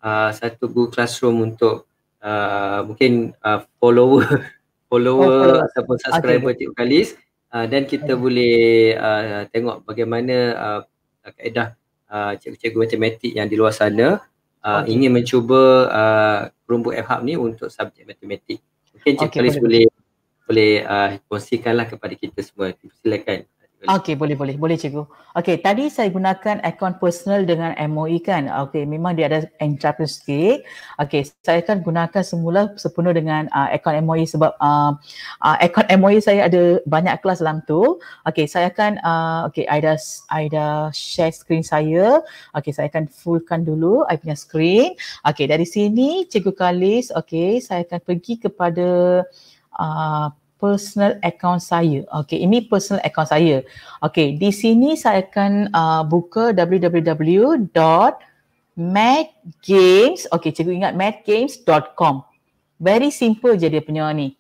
uh, satu Google Classroom untuk uh, mungkin uh, follower [LAUGHS] follower okay. Oh, ataupun subscriber okay. cikgu kali uh, dan kita okay. boleh uh, tengok bagaimana uh, kaedah uh, cikgu-cikgu matematik yang di luar sana uh, okay. ingin mencuba uh, rumput FHAB ni untuk subjek matematik. Mungkin Cik okay, Faris boleh boleh uh, kongsikanlah kepada kita semua. Silakan. Okey boleh boleh boleh cikgu. Okey tadi saya gunakan akaun personal dengan MOE kan. Okey memang dia ada encryption sikit. Okey saya akan gunakan semula sepenuh dengan uh, akaun MOE sebab uh, uh, akaun MOE saya ada banyak kelas dalam tu. Okey saya akan uh, okey Aida Aida share screen saya. Okey saya akan fullkan dulu I punya screen. Okey dari sini cikgu Kalis okey saya akan pergi kepada uh, personal account saya. Okay, ini personal account saya. Okay, di sini saya akan uh, buka www.madgames. Mad Okay, cikgu ingat madgames.com. Very simple je dia punya ni.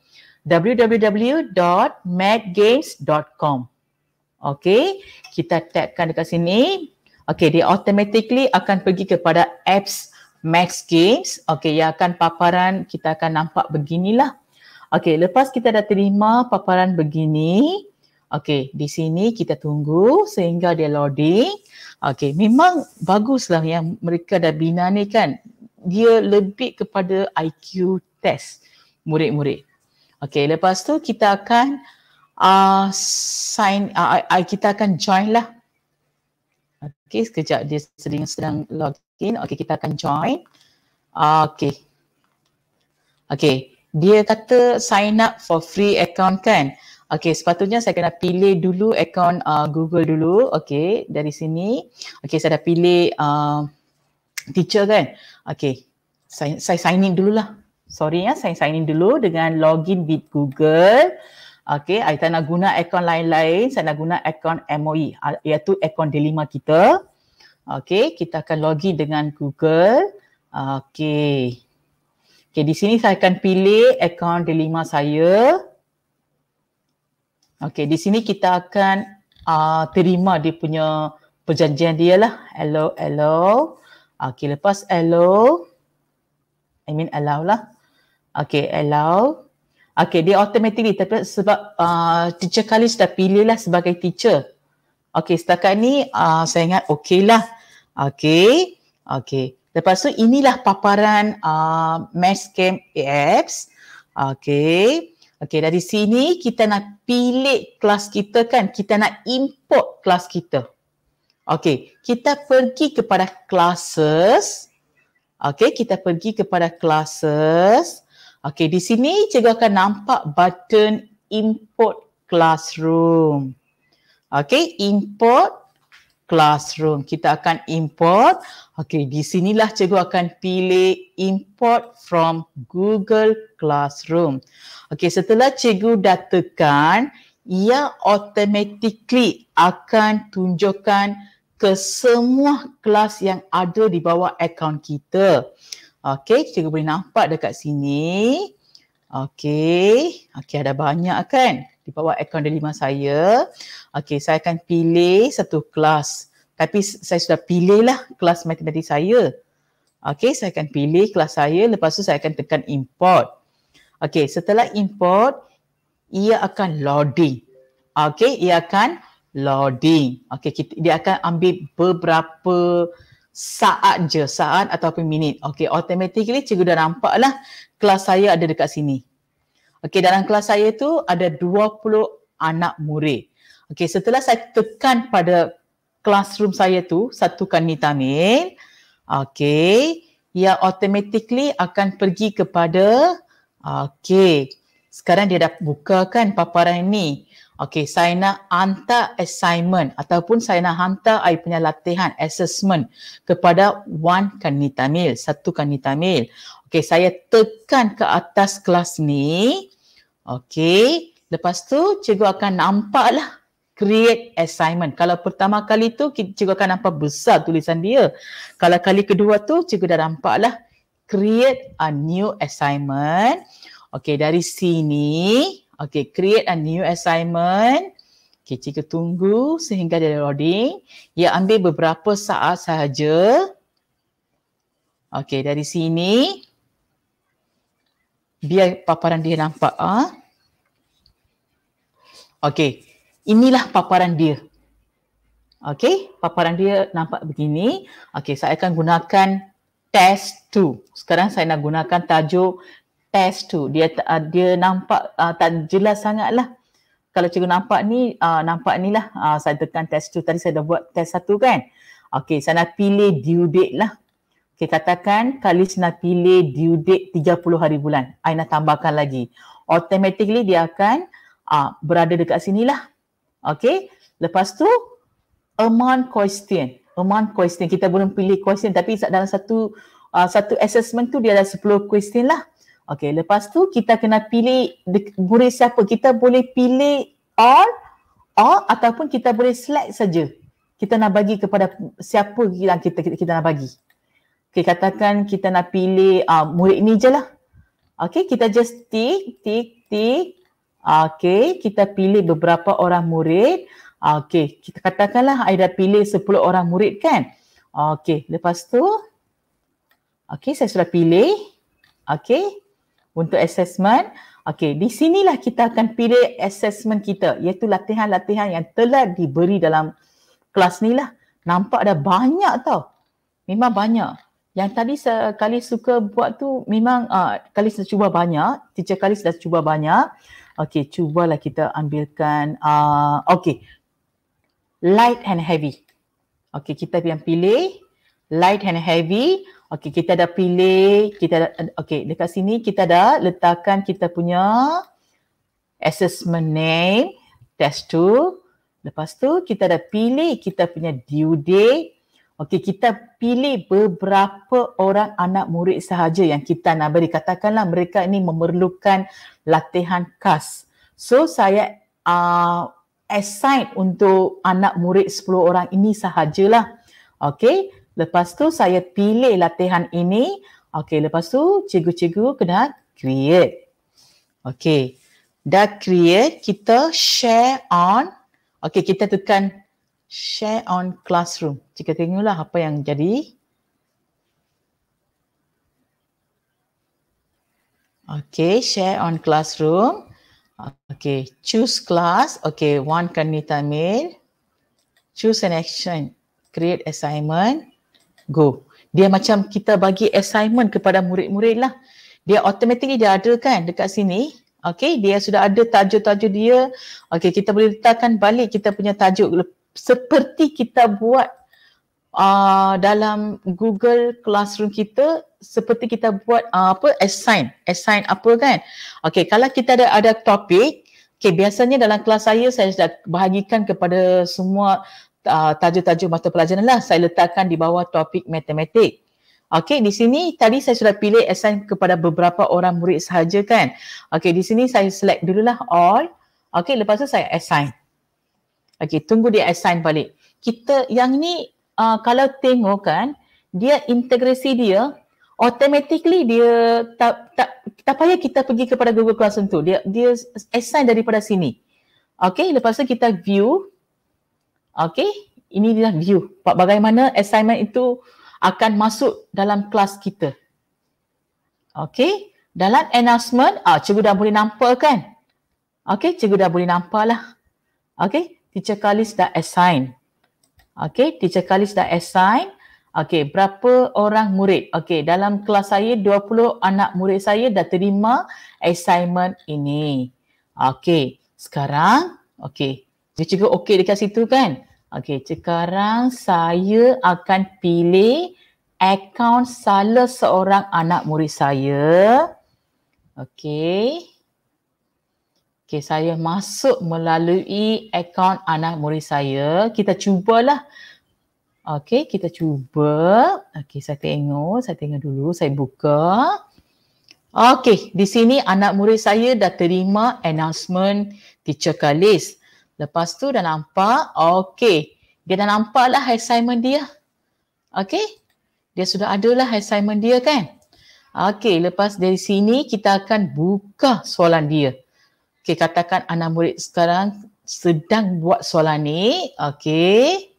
www.madgames.com. Okay, kita tapkan dekat sini. Okay, dia automatically akan pergi kepada apps Max Games. Okay, ia akan paparan kita akan nampak beginilah. Okey, lepas kita dah terima paparan begini, okey, di sini kita tunggu sehingga dia loading. Okey, memang baguslah yang mereka dah bina ni kan. Dia lebih kepada IQ test murid-murid. Okey, lepas tu kita akan uh, sign, uh, uh, kita akan join lah. Okey, sekejap dia sedang, sedang login. Okey, kita akan join. Uh, Okey. Okey dia kata sign up for free account kan Okey, sepatutnya saya kena pilih dulu account uh, Google dulu. Okey, dari sini. Okey, saya dah pilih uh, teacher kan. Okey, saya, saya sign in dulu lah. Sorry ya, saya sign in dulu dengan login with Google. Okey, saya tak nak guna account lain-lain. Saya nak guna account MOE uh, iaitu akaun Delima kita. Okey, kita akan login dengan Google. Okey. Okay, di sini saya akan pilih akaun delima saya. Okay, di sini kita akan uh, terima dia punya perjanjian dia lah. Hello, hello. Okay, lepas hello. I mean allow lah. Okay, allow. Okay, dia automatically tapi sebab uh, teacher kali sudah pilih lah sebagai teacher. Okay, setakat ni uh, saya ingat okay lah. Okay, okay. Lepas tu inilah paparan uh, Maskem Apps. Okay. Okay dari sini kita nak pilih kelas kita kan. Kita nak import kelas kita. Okay. Kita pergi kepada classes. Okay. Kita pergi kepada classes. Okay. Di sini cikgu akan nampak button import classroom. Okay. Import classroom. Kita akan import. Okey, di sinilah cikgu akan pilih import from Google Classroom. Okey, setelah cikgu dah tekan, ia automatically akan tunjukkan ke semua kelas yang ada di bawah akaun kita. Okey, cikgu boleh nampak dekat sini. Okey, okey ada banyak kan? di bawah aircon delima saya. Okey, saya akan pilih satu kelas. Tapi saya sudah pilih lah kelas matematik saya. Okey, saya akan pilih kelas saya. Lepas tu saya akan tekan import. Okey, setelah import, ia akan loading. Okey, ia akan loading. Okey, dia akan ambil beberapa saat je, saat ataupun minit. Okey, automatically cikgu dah nampak lah kelas saya ada dekat sini. Okey dalam kelas saya tu ada 20 anak murid. Okey setelah saya tekan pada classroom saya tu satukan nitamin. Okey ia automatically akan pergi kepada okey sekarang dia dah bukakan paparan ini. Okey saya nak hantar assignment ataupun saya nak hantar saya punya latihan assessment kepada one kanitamil, satu kanitamil. Okey, saya tekan ke atas kelas ni. Okey, lepas tu cikgu akan nampak lah create assignment. Kalau pertama kali tu cikgu akan nampak besar tulisan dia. Kalau kali kedua tu cikgu dah nampak lah create a new assignment. Okey, dari sini. Okey, create a new assignment. Okey, cikgu tunggu sehingga dia loading. Ia ambil beberapa saat sahaja. Okey, dari sini biar paparan dia nampak ah. Okey. Inilah paparan dia. Okay, paparan dia nampak begini. Okay, saya akan gunakan test 2. Sekarang saya nak gunakan tajuk test 2. Dia uh, dia nampak uh, tak jelas sangatlah. Kalau cikgu nampak ni, uh, nampak ni lah uh, saya tekan test 2. Tadi saya dah buat test 1 kan? Okay, saya nak pilih due date lah. Okay, katakan Kalis nak pilih due date 30 hari bulan. I nak tambahkan lagi. Automatically dia akan uh, berada dekat sini lah. Okay. Lepas tu, amount question. Amount question. Kita belum pilih question tapi dalam satu uh, satu assessment tu dia ada 10 question lah. Okay. Lepas tu kita kena pilih boleh siapa. Kita boleh pilih all all ataupun kita boleh select saja. Kita nak bagi kepada siapa yang kita, kita, kita nak bagi. Okay, katakan kita nak pilih uh, murid ni je lah. Okay, kita just tick, tick, tick. Okay, kita pilih beberapa orang murid. Okay, kita katakanlah I dah pilih 10 orang murid kan. Okay, lepas tu. Okay, saya sudah pilih. Okay, untuk assessment. Okay, di sinilah kita akan pilih assessment kita iaitu latihan-latihan yang telah diberi dalam kelas ni lah. Nampak dah banyak tau. Memang banyak yang tadi sekali suka buat tu memang uh, kali sudah cuba banyak teacher kali sudah cuba banyak okey cubalah kita ambilkan uh, okey light and heavy okey kita yang pilih light and heavy okey kita dah pilih kita okey dekat sini kita dah letakkan kita punya assessment name test tool. lepas tu kita dah pilih kita punya due date Okey, kita pilih beberapa orang anak murid sahaja yang kita nak beri. Katakanlah mereka ini memerlukan latihan khas. So, saya uh, assign untuk anak murid 10 orang ini sahajalah. Okey, lepas tu saya pilih latihan ini. Okey, lepas tu cikgu-cikgu kena create. Okey, dah create, kita share on. Okey, kita tekan share on classroom. Jika tengoklah apa yang jadi. Okay, share on classroom. Okay, choose class. Okay, one can need a mail. Choose an action. Create assignment. Go. Dia macam kita bagi assignment kepada murid-murid lah. Dia automatically dia ada kan dekat sini. Okay, dia sudah ada tajuk-tajuk dia. Okay, kita boleh letakkan balik kita punya tajuk seperti kita buat uh, dalam Google Classroom kita seperti kita buat uh, apa assign assign apa kan okey kalau kita ada ada topik okey biasanya dalam kelas saya saya sudah bahagikan kepada semua uh, tajuk-tajuk mata pelajaran lah saya letakkan di bawah topik matematik Okey, di sini tadi saya sudah pilih assign kepada beberapa orang murid sahaja kan. Okey, di sini saya select dululah all. Okey, lepas tu saya assign. Okey, tunggu dia assign balik. Kita yang ni uh, kalau tengok kan, dia integrasi dia automatically dia tak tak tak payah kita pergi kepada Google Classroom tu. Dia dia assign daripada sini. Okey, lepas tu kita view. Okey, ini dia view. Bagaimana assignment itu akan masuk dalam kelas kita. Okey, dalam announcement, ah cikgu dah boleh nampak kan? Okey, cikgu dah boleh nampak lah. Okey, Teacher Kalis dah assign. Okay, Teacher Kalis dah assign. Okay, berapa orang murid? Okay, dalam kelas saya 20 anak murid saya dah terima assignment ini. Okay, sekarang, okay. Dia cakap okay dekat situ kan? Okay, sekarang saya akan pilih account salah seorang anak murid saya. Okay. Okay, saya masuk melalui akaun anak murid saya. Kita cubalah. Okay, kita cuba. Okay, saya tengok. Saya tengok dulu. Saya buka. Okay, di sini anak murid saya dah terima announcement teacher Kalis. Lepas tu dah nampak. Okay, dia dah nampak lah assignment dia. Okay, dia sudah ada lah assignment dia kan? Okay, lepas dari sini kita akan buka soalan dia. Okey, katakan anak murid sekarang sedang buat soalan ni. Okey.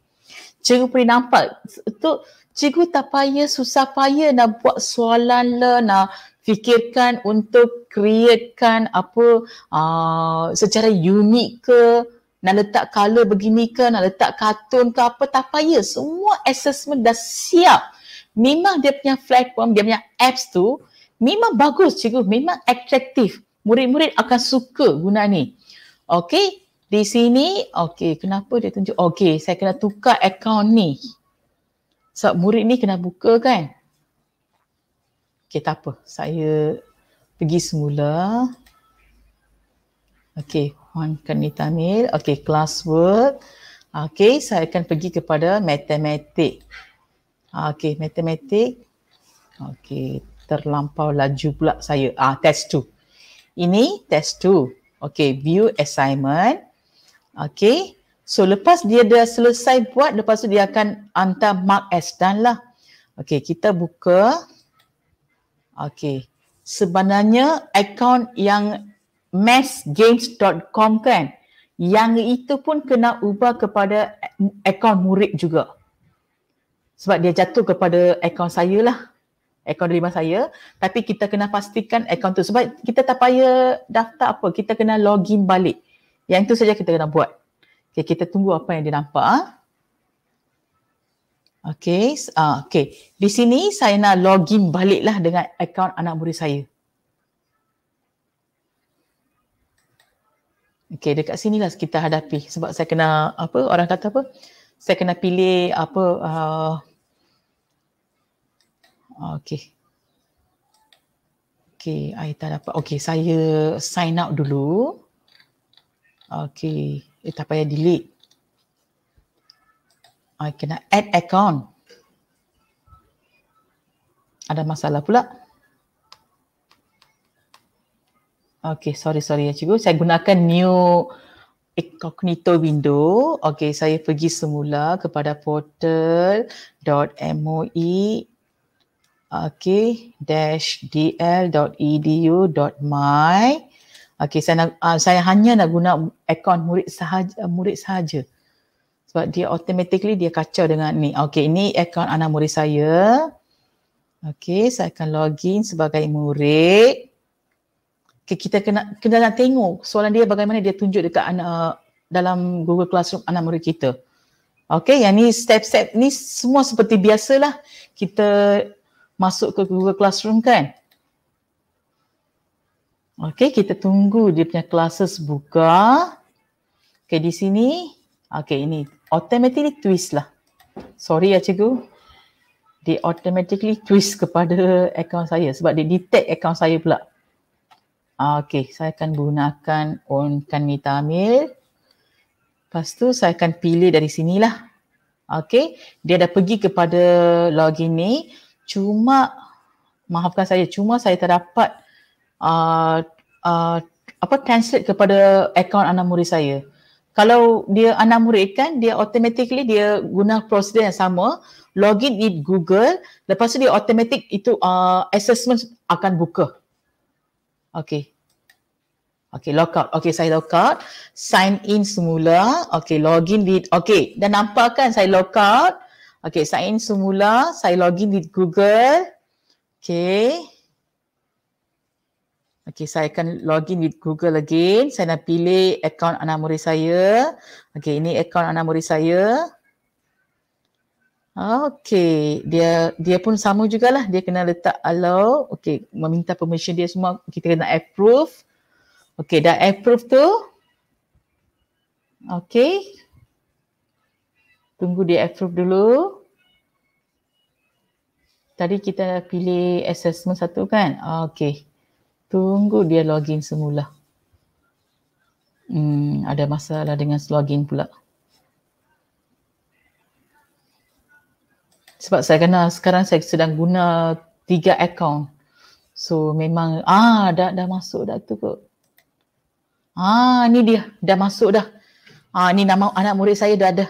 Cikgu boleh nampak. tu? cikgu tak payah, susah payah nak buat soalan lah, nak fikirkan untuk createkan apa uh, secara unik ke, nak letak color begini ke, nak letak kartun ke apa, tak payah. Semua assessment dah siap. Memang dia punya platform, dia punya apps tu, memang bagus cikgu, memang attractive murid-murid akan suka guna ni. Okey, di sini, okey, kenapa dia tunjuk? Okey, saya kena tukar akaun ni. Sebab so, murid ni kena buka kan? Okey, tak apa. Saya pergi semula. Okey, Puan Kanitamil. Okey, classwork. Okey, saya akan pergi kepada matematik. Okey, matematik. Okey, terlampau laju pula saya. Ah, test 2. Ini test 2, Okay, view assignment. Okay, so lepas dia dah selesai buat, lepas tu dia akan hantar mark as done lah. Okay, kita buka. Okay, sebenarnya account yang massgames.com kan, yang itu pun kena ubah kepada akaun murid juga. Sebab dia jatuh kepada akaun saya lah akaun dari saya tapi kita kena pastikan akaun tu sebab kita tak payah daftar apa kita kena login balik yang itu saja kita kena buat okay, kita tunggu apa yang dia nampak ah. Okay, uh, okay. Di sini saya nak login baliklah dengan akaun anak murid saya. Okay, dekat sini lah kita hadapi sebab saya kena apa orang kata apa? Saya kena pilih apa uh, Okay. Okay, ai tak dapat. Okay, saya sign out dulu. Okay, eh, tak payah delete. I kena add account. Ada masalah pula. Okay, sorry, sorry ya cikgu. Saya gunakan new incognito window. Okay, saya pergi semula kepada portal.moe.com k-dl.edu.my Okay, saya, nak, uh, saya hanya nak guna akaun murid sahaja, murid sahaja. Sebab dia automatically dia kacau dengan ni. Okay, ini akaun anak murid saya. Okay, saya akan login sebagai murid. Okay, kita kena kena nak tengok soalan dia bagaimana dia tunjuk dekat anak dalam Google Classroom anak murid kita. Okay, yang ni step-step ni semua seperti biasalah. Kita masuk ke Google Classroom kan? Okey, kita tunggu dia punya classes buka. Okey, di sini. Okey, ini automatically twist lah. Sorry ya cikgu. Dia automatically twist kepada account saya sebab dia detect account saya pula. Okey, saya akan gunakan on Kanita Amir. Lepas tu saya akan pilih dari sinilah. Okey, dia dah pergi kepada login ni cuma maafkan saya cuma saya terdapat uh, uh, apa translate kepada akaun anak murid saya kalau dia anak murid kan dia automatically dia guna prosedur yang sama login di Google lepas tu dia automatic itu uh, assessment akan buka Okay, Okay, log out. Okay, saya log out. Sign in semula. Okay, login di... Okay, dah nampak kan saya log out. Okay, saya in semula. Saya login di Google. Okay. Okay, saya akan login di Google lagi. Saya nak pilih akaun anak murid saya. Okay, ini akaun anak murid saya. Okay, dia dia pun sama jugalah. Dia kena letak allow. Okay, meminta permission dia semua. Kita kena approve. Okay, dah approve tu. Okay, tunggu dia approve dulu. Tadi kita pilih assessment satu kan? Okey. Tunggu dia login semula. Hmm, ada masalah dengan login pula. Sebab saya kena sekarang saya sedang guna tiga account. So memang ah dah dah masuk dah tu kot. Ah ni dia dah masuk dah. Ah ni nama anak murid saya dah ada.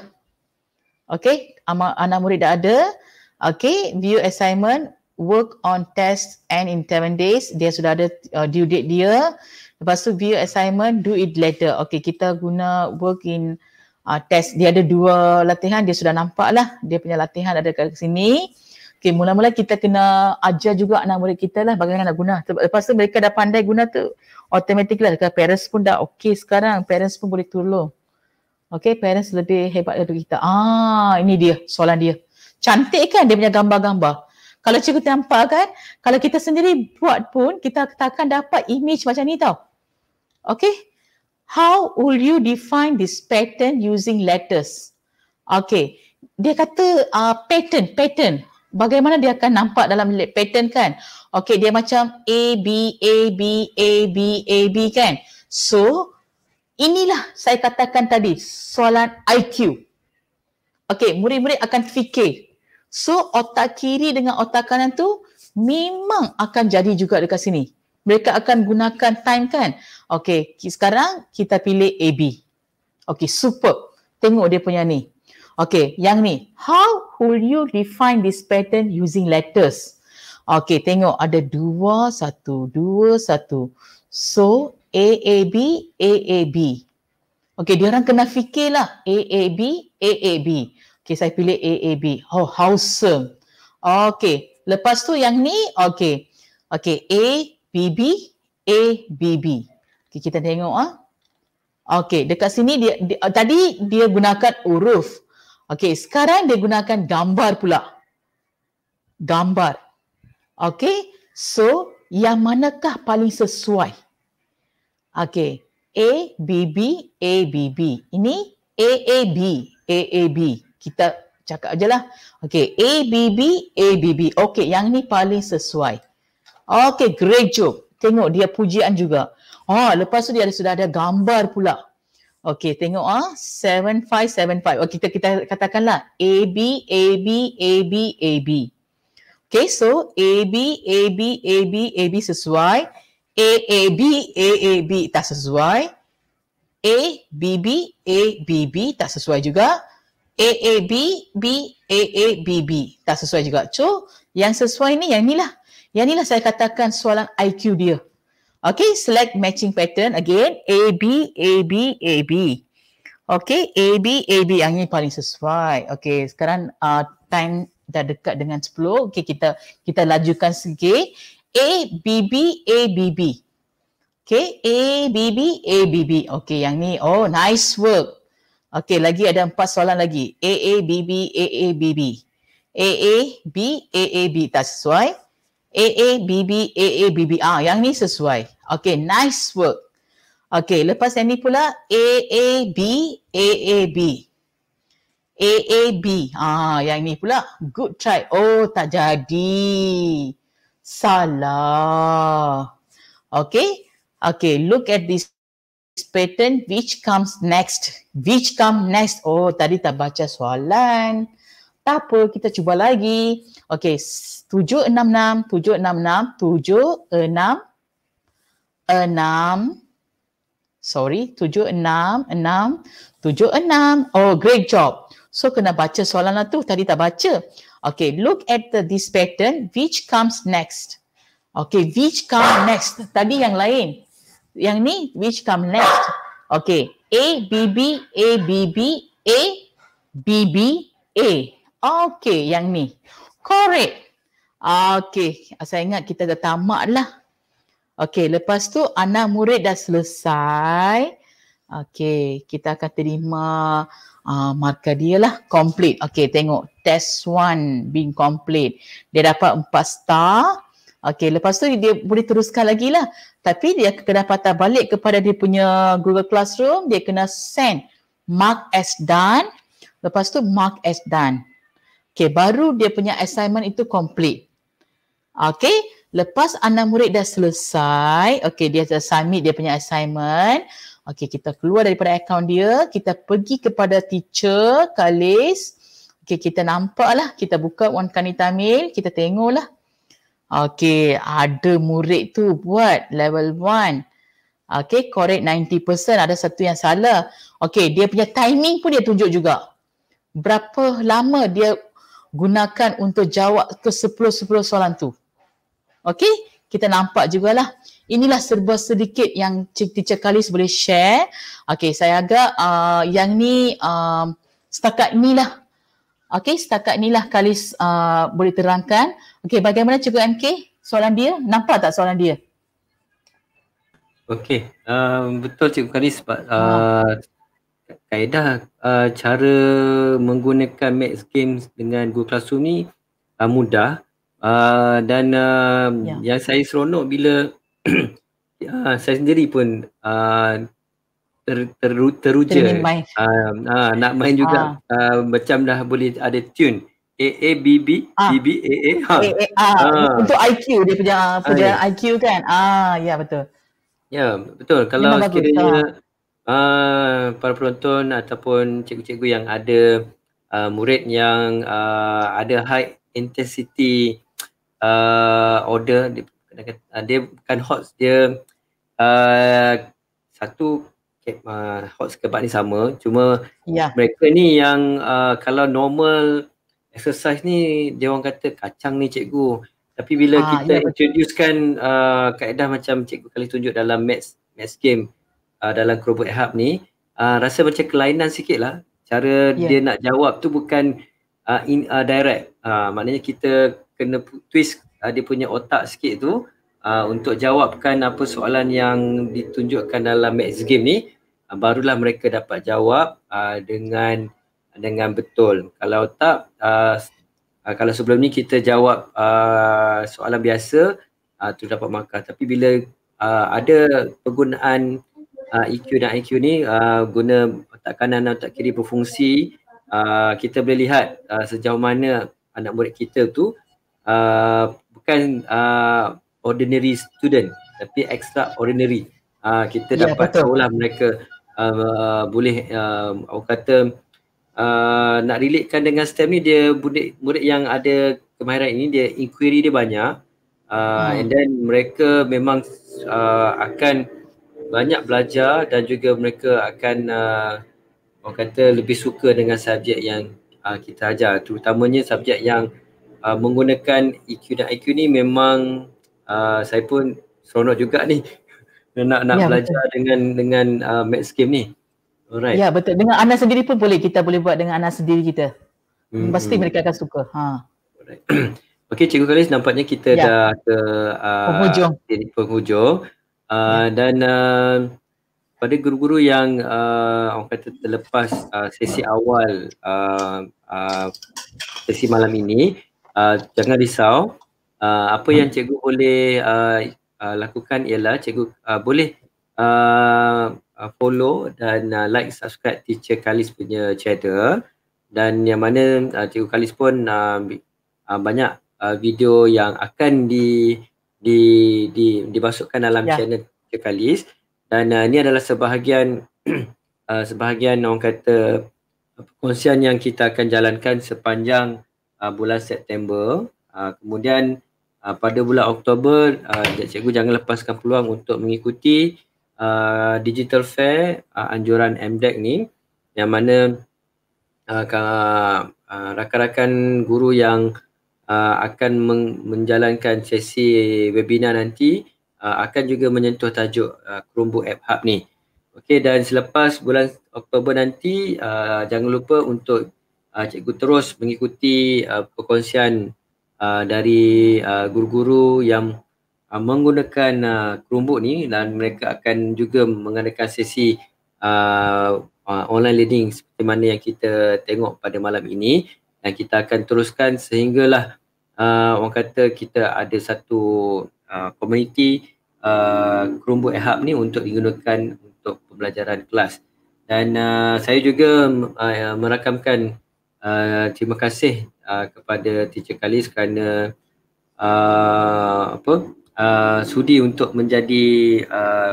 Okay, Am- anak murid dah ada. Okay, view assignment, work on test and in seven days. Dia sudah ada uh, due date dia. Lepas tu view assignment, do it later. Okay, kita guna work in uh, test. Dia ada dua latihan, dia sudah nampak lah. Dia punya latihan ada kat sini. Okay, mula-mula kita kena ajar juga anak murid kita lah bagaimana nak guna. Lepas tu mereka dah pandai guna tu, automatic lah. Parents pun dah okay sekarang. Parents pun boleh tolong. Okay, parents lebih hebat daripada kita. Ah, ini dia soalan dia. Cantik kan dia punya gambar-gambar. Kalau cikgu nampak kan, kalau kita sendiri buat pun, kita takkan dapat image macam ni tau. Okay. How will you define this pattern using letters? Okay. Dia kata uh, pattern, pattern. Bagaimana dia akan nampak dalam pattern kan? Okay, dia macam A, B, A, B, A, B, A, B kan? So, Inilah saya katakan tadi, soalan IQ. Okey, murid-murid akan fikir. So, otak kiri dengan otak kanan tu memang akan jadi juga dekat sini. Mereka akan gunakan time kan? Okey, sekarang kita pilih AB. Okey, superb. Tengok dia punya ni. Okey, yang ni. How will you define this pattern using letters? Okey, tengok ada dua, satu, dua, satu. So, A A A B A B, okay dia orang kena fikirlah. A B, okay saya pilih A A AAB. Oh, wholesome. okay lepas tu yang ni, okay, okay A, B, B, A, B, B. Okey, kita tengok ah. okay dekat sini dia, dia, tadi dia gunakan huruf. okay sekarang dia gunakan gambar pula. Gambar. okay so yang manakah paling sesuai? Okey. A, B, B, A, B, B. Ini A, A, B. A, A, B. Kita cakap je lah. Okey. A, B, B, A, B, B. Okey. Yang ni paling sesuai. Okey. Great job. Tengok dia pujian juga. Oh, lepas tu dia ada, sudah ada gambar pula. Okey, tengok ah. Ha? 7575. Oh, kita kita katakanlah A B A B A B A B. Okey, so A B A B A B A B sesuai. A A B A A B tak sesuai. A B B A B B tak sesuai juga. A A B B A A B B tak sesuai juga. So, yang sesuai ni yang inilah. Yang inilah saya katakan soalan IQ dia. Okay, select matching pattern again. A B A B A B. Okay, A B A B yang ni paling sesuai. Okay, sekarang uh, time dah dekat dengan 10. Okay, kita kita lajukan sikit. A B B A B B. Okay, A B B A B B. Okay, yang ni oh nice work. Okay, lagi ada empat soalan lagi. A A B B A A B B. A A B A A B. Tak sesuai. A A B B A A B B. Ah, yang ni sesuai. Okay, nice work. Okay, lepas yang ni pula A A B A A B. A A B. Ah, yang ni pula good try. Oh, tak jadi. Salah. Okay. Okay. Look at this pattern. Which comes next? Which come next? Oh, tadi tak baca soalan. Tak apa, kita cuba lagi. Okay. 7, 6, 6. 7, 6, 6. 7, 6. 6. Sorry. 7, 6. 6. 7, 6. Oh, great job. So, kena baca soalan lah tu. Tadi tak baca. Okay, look at the, this pattern. Which comes next? Okay, which come next? Tadi yang lain. Yang ni, which come next? Okay, A, B, B, A, B, B, A, B, B, A. Okay, yang ni. Correct. Okay, saya ingat kita dah tamat lah. Okay, lepas tu anak murid dah selesai. Okay, kita akan terima uh, ah, maka dia lah complete. Okay, tengok test one being complete. Dia dapat empat star. Okay, lepas tu dia boleh teruskan lagi lah. Tapi dia kena patah balik kepada dia punya Google Classroom. Dia kena send mark as done. Lepas tu mark as done. Okay, baru dia punya assignment itu complete. Okay, lepas anak murid dah selesai. Okay, dia dah submit dia punya assignment. Okey, kita keluar daripada akaun dia, kita pergi kepada teacher Kalis. Okey, kita nampak lah. Kita buka One Kanita Mail, kita tengok lah. Okey, ada murid tu buat level 1. Okey, correct 90%. Ada satu yang salah. Okey, dia punya timing pun dia tunjuk juga. Berapa lama dia gunakan untuk jawab ke 10-10 soalan tu. Okey, kita nampak jugalah. lah. Inilah serba sedikit yang cik Teacher Kalis boleh share. Okay, saya agak uh, yang ni uh, setakat ni lah. Okay, setakat ni lah Kalis uh, boleh terangkan. Okay, bagaimana cikgu MK? Soalan dia? Nampak tak soalan dia? Okay, uh, um, betul cikgu Kalis sebab ah. uh, kaedah uh, cara menggunakan Max Games dengan Google Classroom ni uh, mudah uh, dan uh, yeah. yang saya seronok bila uh, [CLEARS THROAT] saya sendiri pun uh, ah, ter, ter, ter, teruja uh, uh, nak main juga uh, macam dah boleh ada tune A A B B ah. B B A A ha. A A ah. ah. untuk IQ dia punya uh, punya ah, ya. IQ kan ah ya yeah, betul ya yeah, betul kalau Memang sekiranya uh, para penonton ataupun cikgu-cikgu yang ada uh, murid yang uh, ada high intensity uh, order kata, uh, dia bukan hot dia uh, satu uh, hot sebab ni sama cuma yeah. mereka ni yang uh, kalau normal exercise ni dia orang kata kacang ni cikgu tapi bila ha, kita yeah, introducekan uh, kaedah macam cikgu kali tunjuk dalam match match game uh, dalam robot hub ni uh, rasa macam kelainan sikit lah cara yeah. dia nak jawab tu bukan uh, in, uh, direct uh, maknanya kita kena twist uh, dia punya otak sikit tu uh, untuk jawabkan apa soalan yang ditunjukkan dalam max game ni uh, barulah mereka dapat jawab uh, dengan dengan betul kalau tak uh, uh, kalau sebelum ni kita jawab uh, soalan biasa uh, tu dapat markah tapi bila uh, ada penggunaan uh, EQ dan IQ ni uh, guna otak kanan dan otak kiri berfungsi uh, kita boleh lihat uh, sejauh mana anak murid kita tu uh, bukan uh, ordinary student tapi extraordinary. Uh, kita yeah, dapat tahu lah mereka uh, uh, boleh uh, aku kata uh, nak relatekan dengan STEM ni dia murid, murid yang ada kemahiran ini dia inquiry dia banyak uh, hmm. and then mereka memang uh, akan banyak belajar dan juga mereka akan uh, orang kata lebih suka dengan subjek yang uh, kita ajar terutamanya subjek yang Ah, menggunakan EQ dan IQ ni memang uh, saya pun seronok juga ni [LAUGHS] nak nak ya, belajar betul. dengan dengan uh, ah, Max Game ni. Alright. Ya betul. Dengan anak sendiri pun boleh kita boleh buat dengan anak sendiri kita. Hmm. Pasti mereka akan suka. Ha. Alright. [CLEARS THROAT] Okey Cikgu Khalis nampaknya kita ya. dah ke uh, penghujung. Uh, ya. dan uh, pada guru-guru yang uh, orang kata terlepas uh, sesi awal uh, uh, sesi malam ini Ah, jangan risau. Uh, apa yang hmm. cikgu boleh uh, uh, lakukan ialah cikgu uh, boleh uh, follow dan uh, like subscribe teacher Kalis punya channel dan yang mana uh, cikgu Kalis pun uh, uh, banyak uh, video yang akan di di di dimasukkan dalam ya. channel teacher Kalis dan uh, ini adalah sebahagian uh, [CLEARS THROAT] sebahagian orang kata perkongsian yang kita akan jalankan sepanjang uh, bulan September. Uh, kemudian uh, pada bulan Oktober, uh, cikgu jangan lepaskan peluang untuk mengikuti uh, Digital Fair uh, anjuran MDEC ni yang mana uh, uh, rakan-rakan guru yang uh, akan men- menjalankan sesi webinar nanti uh, akan juga menyentuh tajuk uh, Chromebook App Hub ni. Okey dan selepas bulan Oktober nanti uh, jangan lupa untuk uh, cikgu terus mengikuti uh, perkongsian uh, dari uh, guru-guru yang uh, menggunakan uh, Chromebook ni dan mereka akan juga mengadakan sesi uh, uh, online learning seperti mana yang kita tengok pada malam ini dan kita akan teruskan sehinggalah uh, orang kata kita ada satu uh, community uh, Chromebook Ehab ni untuk digunakan untuk pembelajaran kelas dan uh, saya juga uh, merakamkan uh, terima kasih uh, kepada Teacher Khalis kerana uh, apa uh, sudi untuk menjadi uh,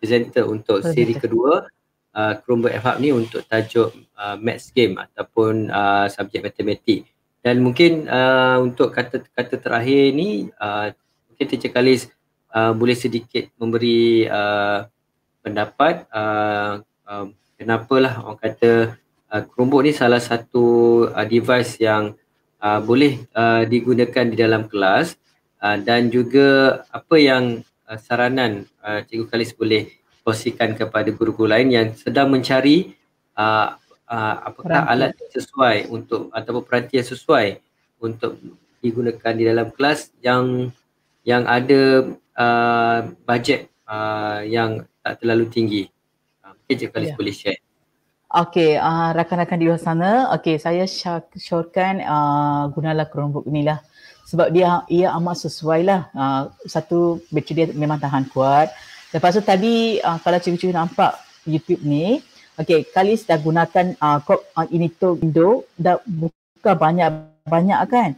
presenter untuk Pernah. siri kedua uh, Chromebook FHub ni untuk tajuk uh, Maths Game ataupun uh, subjek matematik. Dan mungkin uh, untuk kata-kata terakhir ni uh, mungkin Teacher Khalis uh, boleh sedikit memberi uh, pendapat uh, uh, kenapalah orang kata Chromebook ah, ni salah satu uh, device yang uh, boleh uh, digunakan di dalam kelas uh, dan juga apa yang uh, saranan uh, Cikgu Khalis boleh posikan kepada guru-guru lain yang sedang mencari uh, uh, apakah peranti. alat sesuai untuk atau peranti yang sesuai untuk digunakan di dalam kelas yang yang ada uh, bajet uh, yang tak terlalu tinggi. Uh, mungkin Cikgu Khalis yeah. boleh share. Okey, uh, rakan-rakan di luar sana, okey saya syorkan uh, ah, gunalah Chromebook inilah sebab dia ia amat sesuai lah. Uh, ah, satu bateri dia memang tahan kuat. Lepas tu tadi uh, kalau cikgu-cikgu nampak YouTube ni, okey kali dah gunakan uh, kop uh, ini tu Indo dah buka banyak-banyak kan.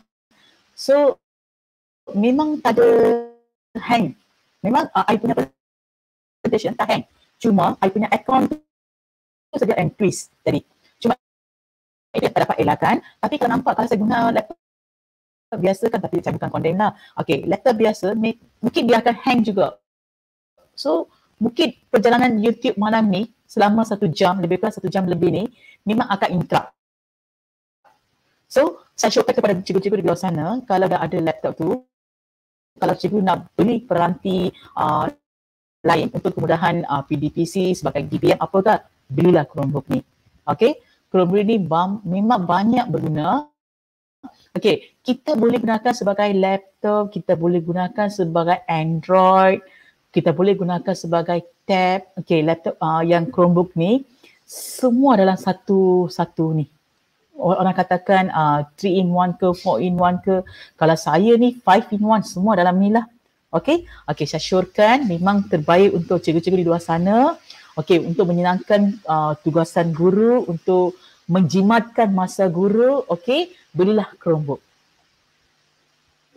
So memang tak ada hang. Memang uh, I punya presentation tak hang. Cuma I punya account saja increase tadi. Cuma ini tak dapat elakkan. Tapi kalau nampak kalau saya guna letter biasa kan tapi saya bukan condemn lah. Okay, letter biasa may, mungkin dia akan hang juga. So, mungkin perjalanan YouTube malam ni selama satu jam, lebih kurang satu jam lebih ni memang akan interrupt. So, saya syukur kepada cikgu-cikgu di luar sana kalau dah ada laptop tu, kalau cikgu nak beli peranti uh, lain untuk kemudahan uh, PDPC sebagai DBM apakah belilah Chromebook ni. Okay, Chromebook ni bam, memang banyak berguna. Okay, kita boleh gunakan sebagai laptop, kita boleh gunakan sebagai Android, kita boleh gunakan sebagai tab, okay, laptop uh, yang Chromebook ni, semua dalam satu-satu ni. Orang katakan uh, ah, 3 in one ke four in one ke, kalau saya ni five in one, semua dalam ni lah. Okay, okay, saya syorkan memang terbaik untuk cikgu-cikgu di luar sana. Okey, untuk menyenangkan uh, tugasan guru, untuk menjimatkan masa guru, okey, belilah Chromebook.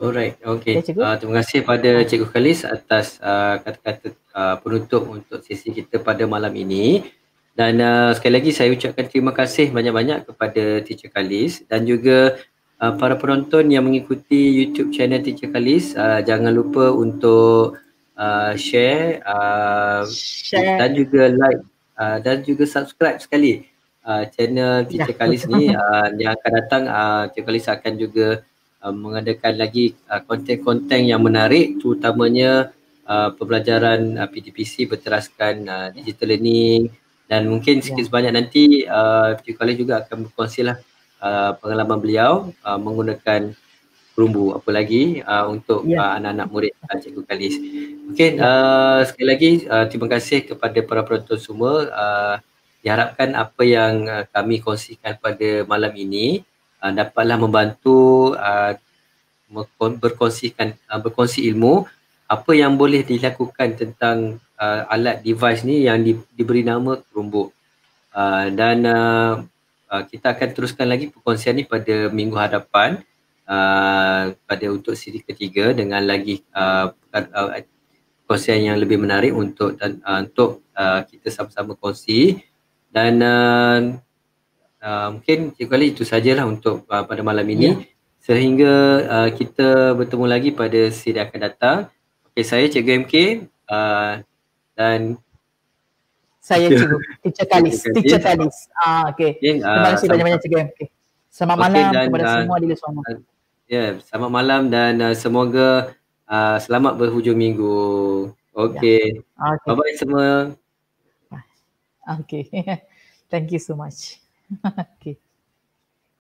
Alright, okey. Okay, uh, terima kasih kepada ah. Cikgu Khalis atas uh, kata-kata uh, penutup untuk sesi kita pada malam ini. Dan uh, sekali lagi saya ucapkan terima kasih banyak-banyak kepada Teacher Khalis dan juga uh, para penonton yang mengikuti YouTube channel Teacher Khalis. Uh, jangan lupa untuk uh, share, uh, share dan juga like uh, dan juga subscribe sekali uh, channel Teacher ya. Kalis ni [LAUGHS] uh, yang akan datang uh, Kalis akan juga uh, mengadakan lagi uh, konten-konten yang menarik terutamanya uh, pembelajaran uh, PDPC berteraskan uh, digital learning dan mungkin ya. sikit sebanyak nanti uh, Teacher Kalis juga akan berkongsilah uh, pengalaman beliau uh, menggunakan rumbu apa lagi uh, untuk yeah. Ya. uh, anak-anak murid uh, Cikgu Kalis. Mungkin okay, uh, ah, sekali lagi uh, terima kasih kepada para penonton semua. Uh, diharapkan apa yang uh, kami kongsikan pada malam ini uh, dapatlah membantu uh, berkongsikan uh, berkongsi ilmu apa yang boleh dilakukan tentang uh, alat device ni yang di, diberi nama rumbuk. Uh, dan uh, uh, kita akan teruskan lagi perkongsian ni pada minggu hadapan. Uh, pada untuk siri ketiga dengan lagi uh, uh, kongsian yang lebih menarik untuk dan uh, untuk uh, kita sama-sama kongsi dan uh, uh, mungkin cikgu Ali itu sajalah untuk uh, pada malam ini ya. sehingga uh, kita bertemu lagi pada siri akan datang Okay saya cikgu MK uh, dan saya cikgu teacher Kalis teacher Kalis ah okey terima kasih uh, banyak-banyak cikgu MK selamat okay, malam kepada uh, semua di luar uh, Ya, yeah, selamat malam dan uh, semoga uh, selamat berhujung minggu. Okay. Yeah. okay. bye semua. Okay. [LAUGHS] Thank you so much. [LAUGHS] okay.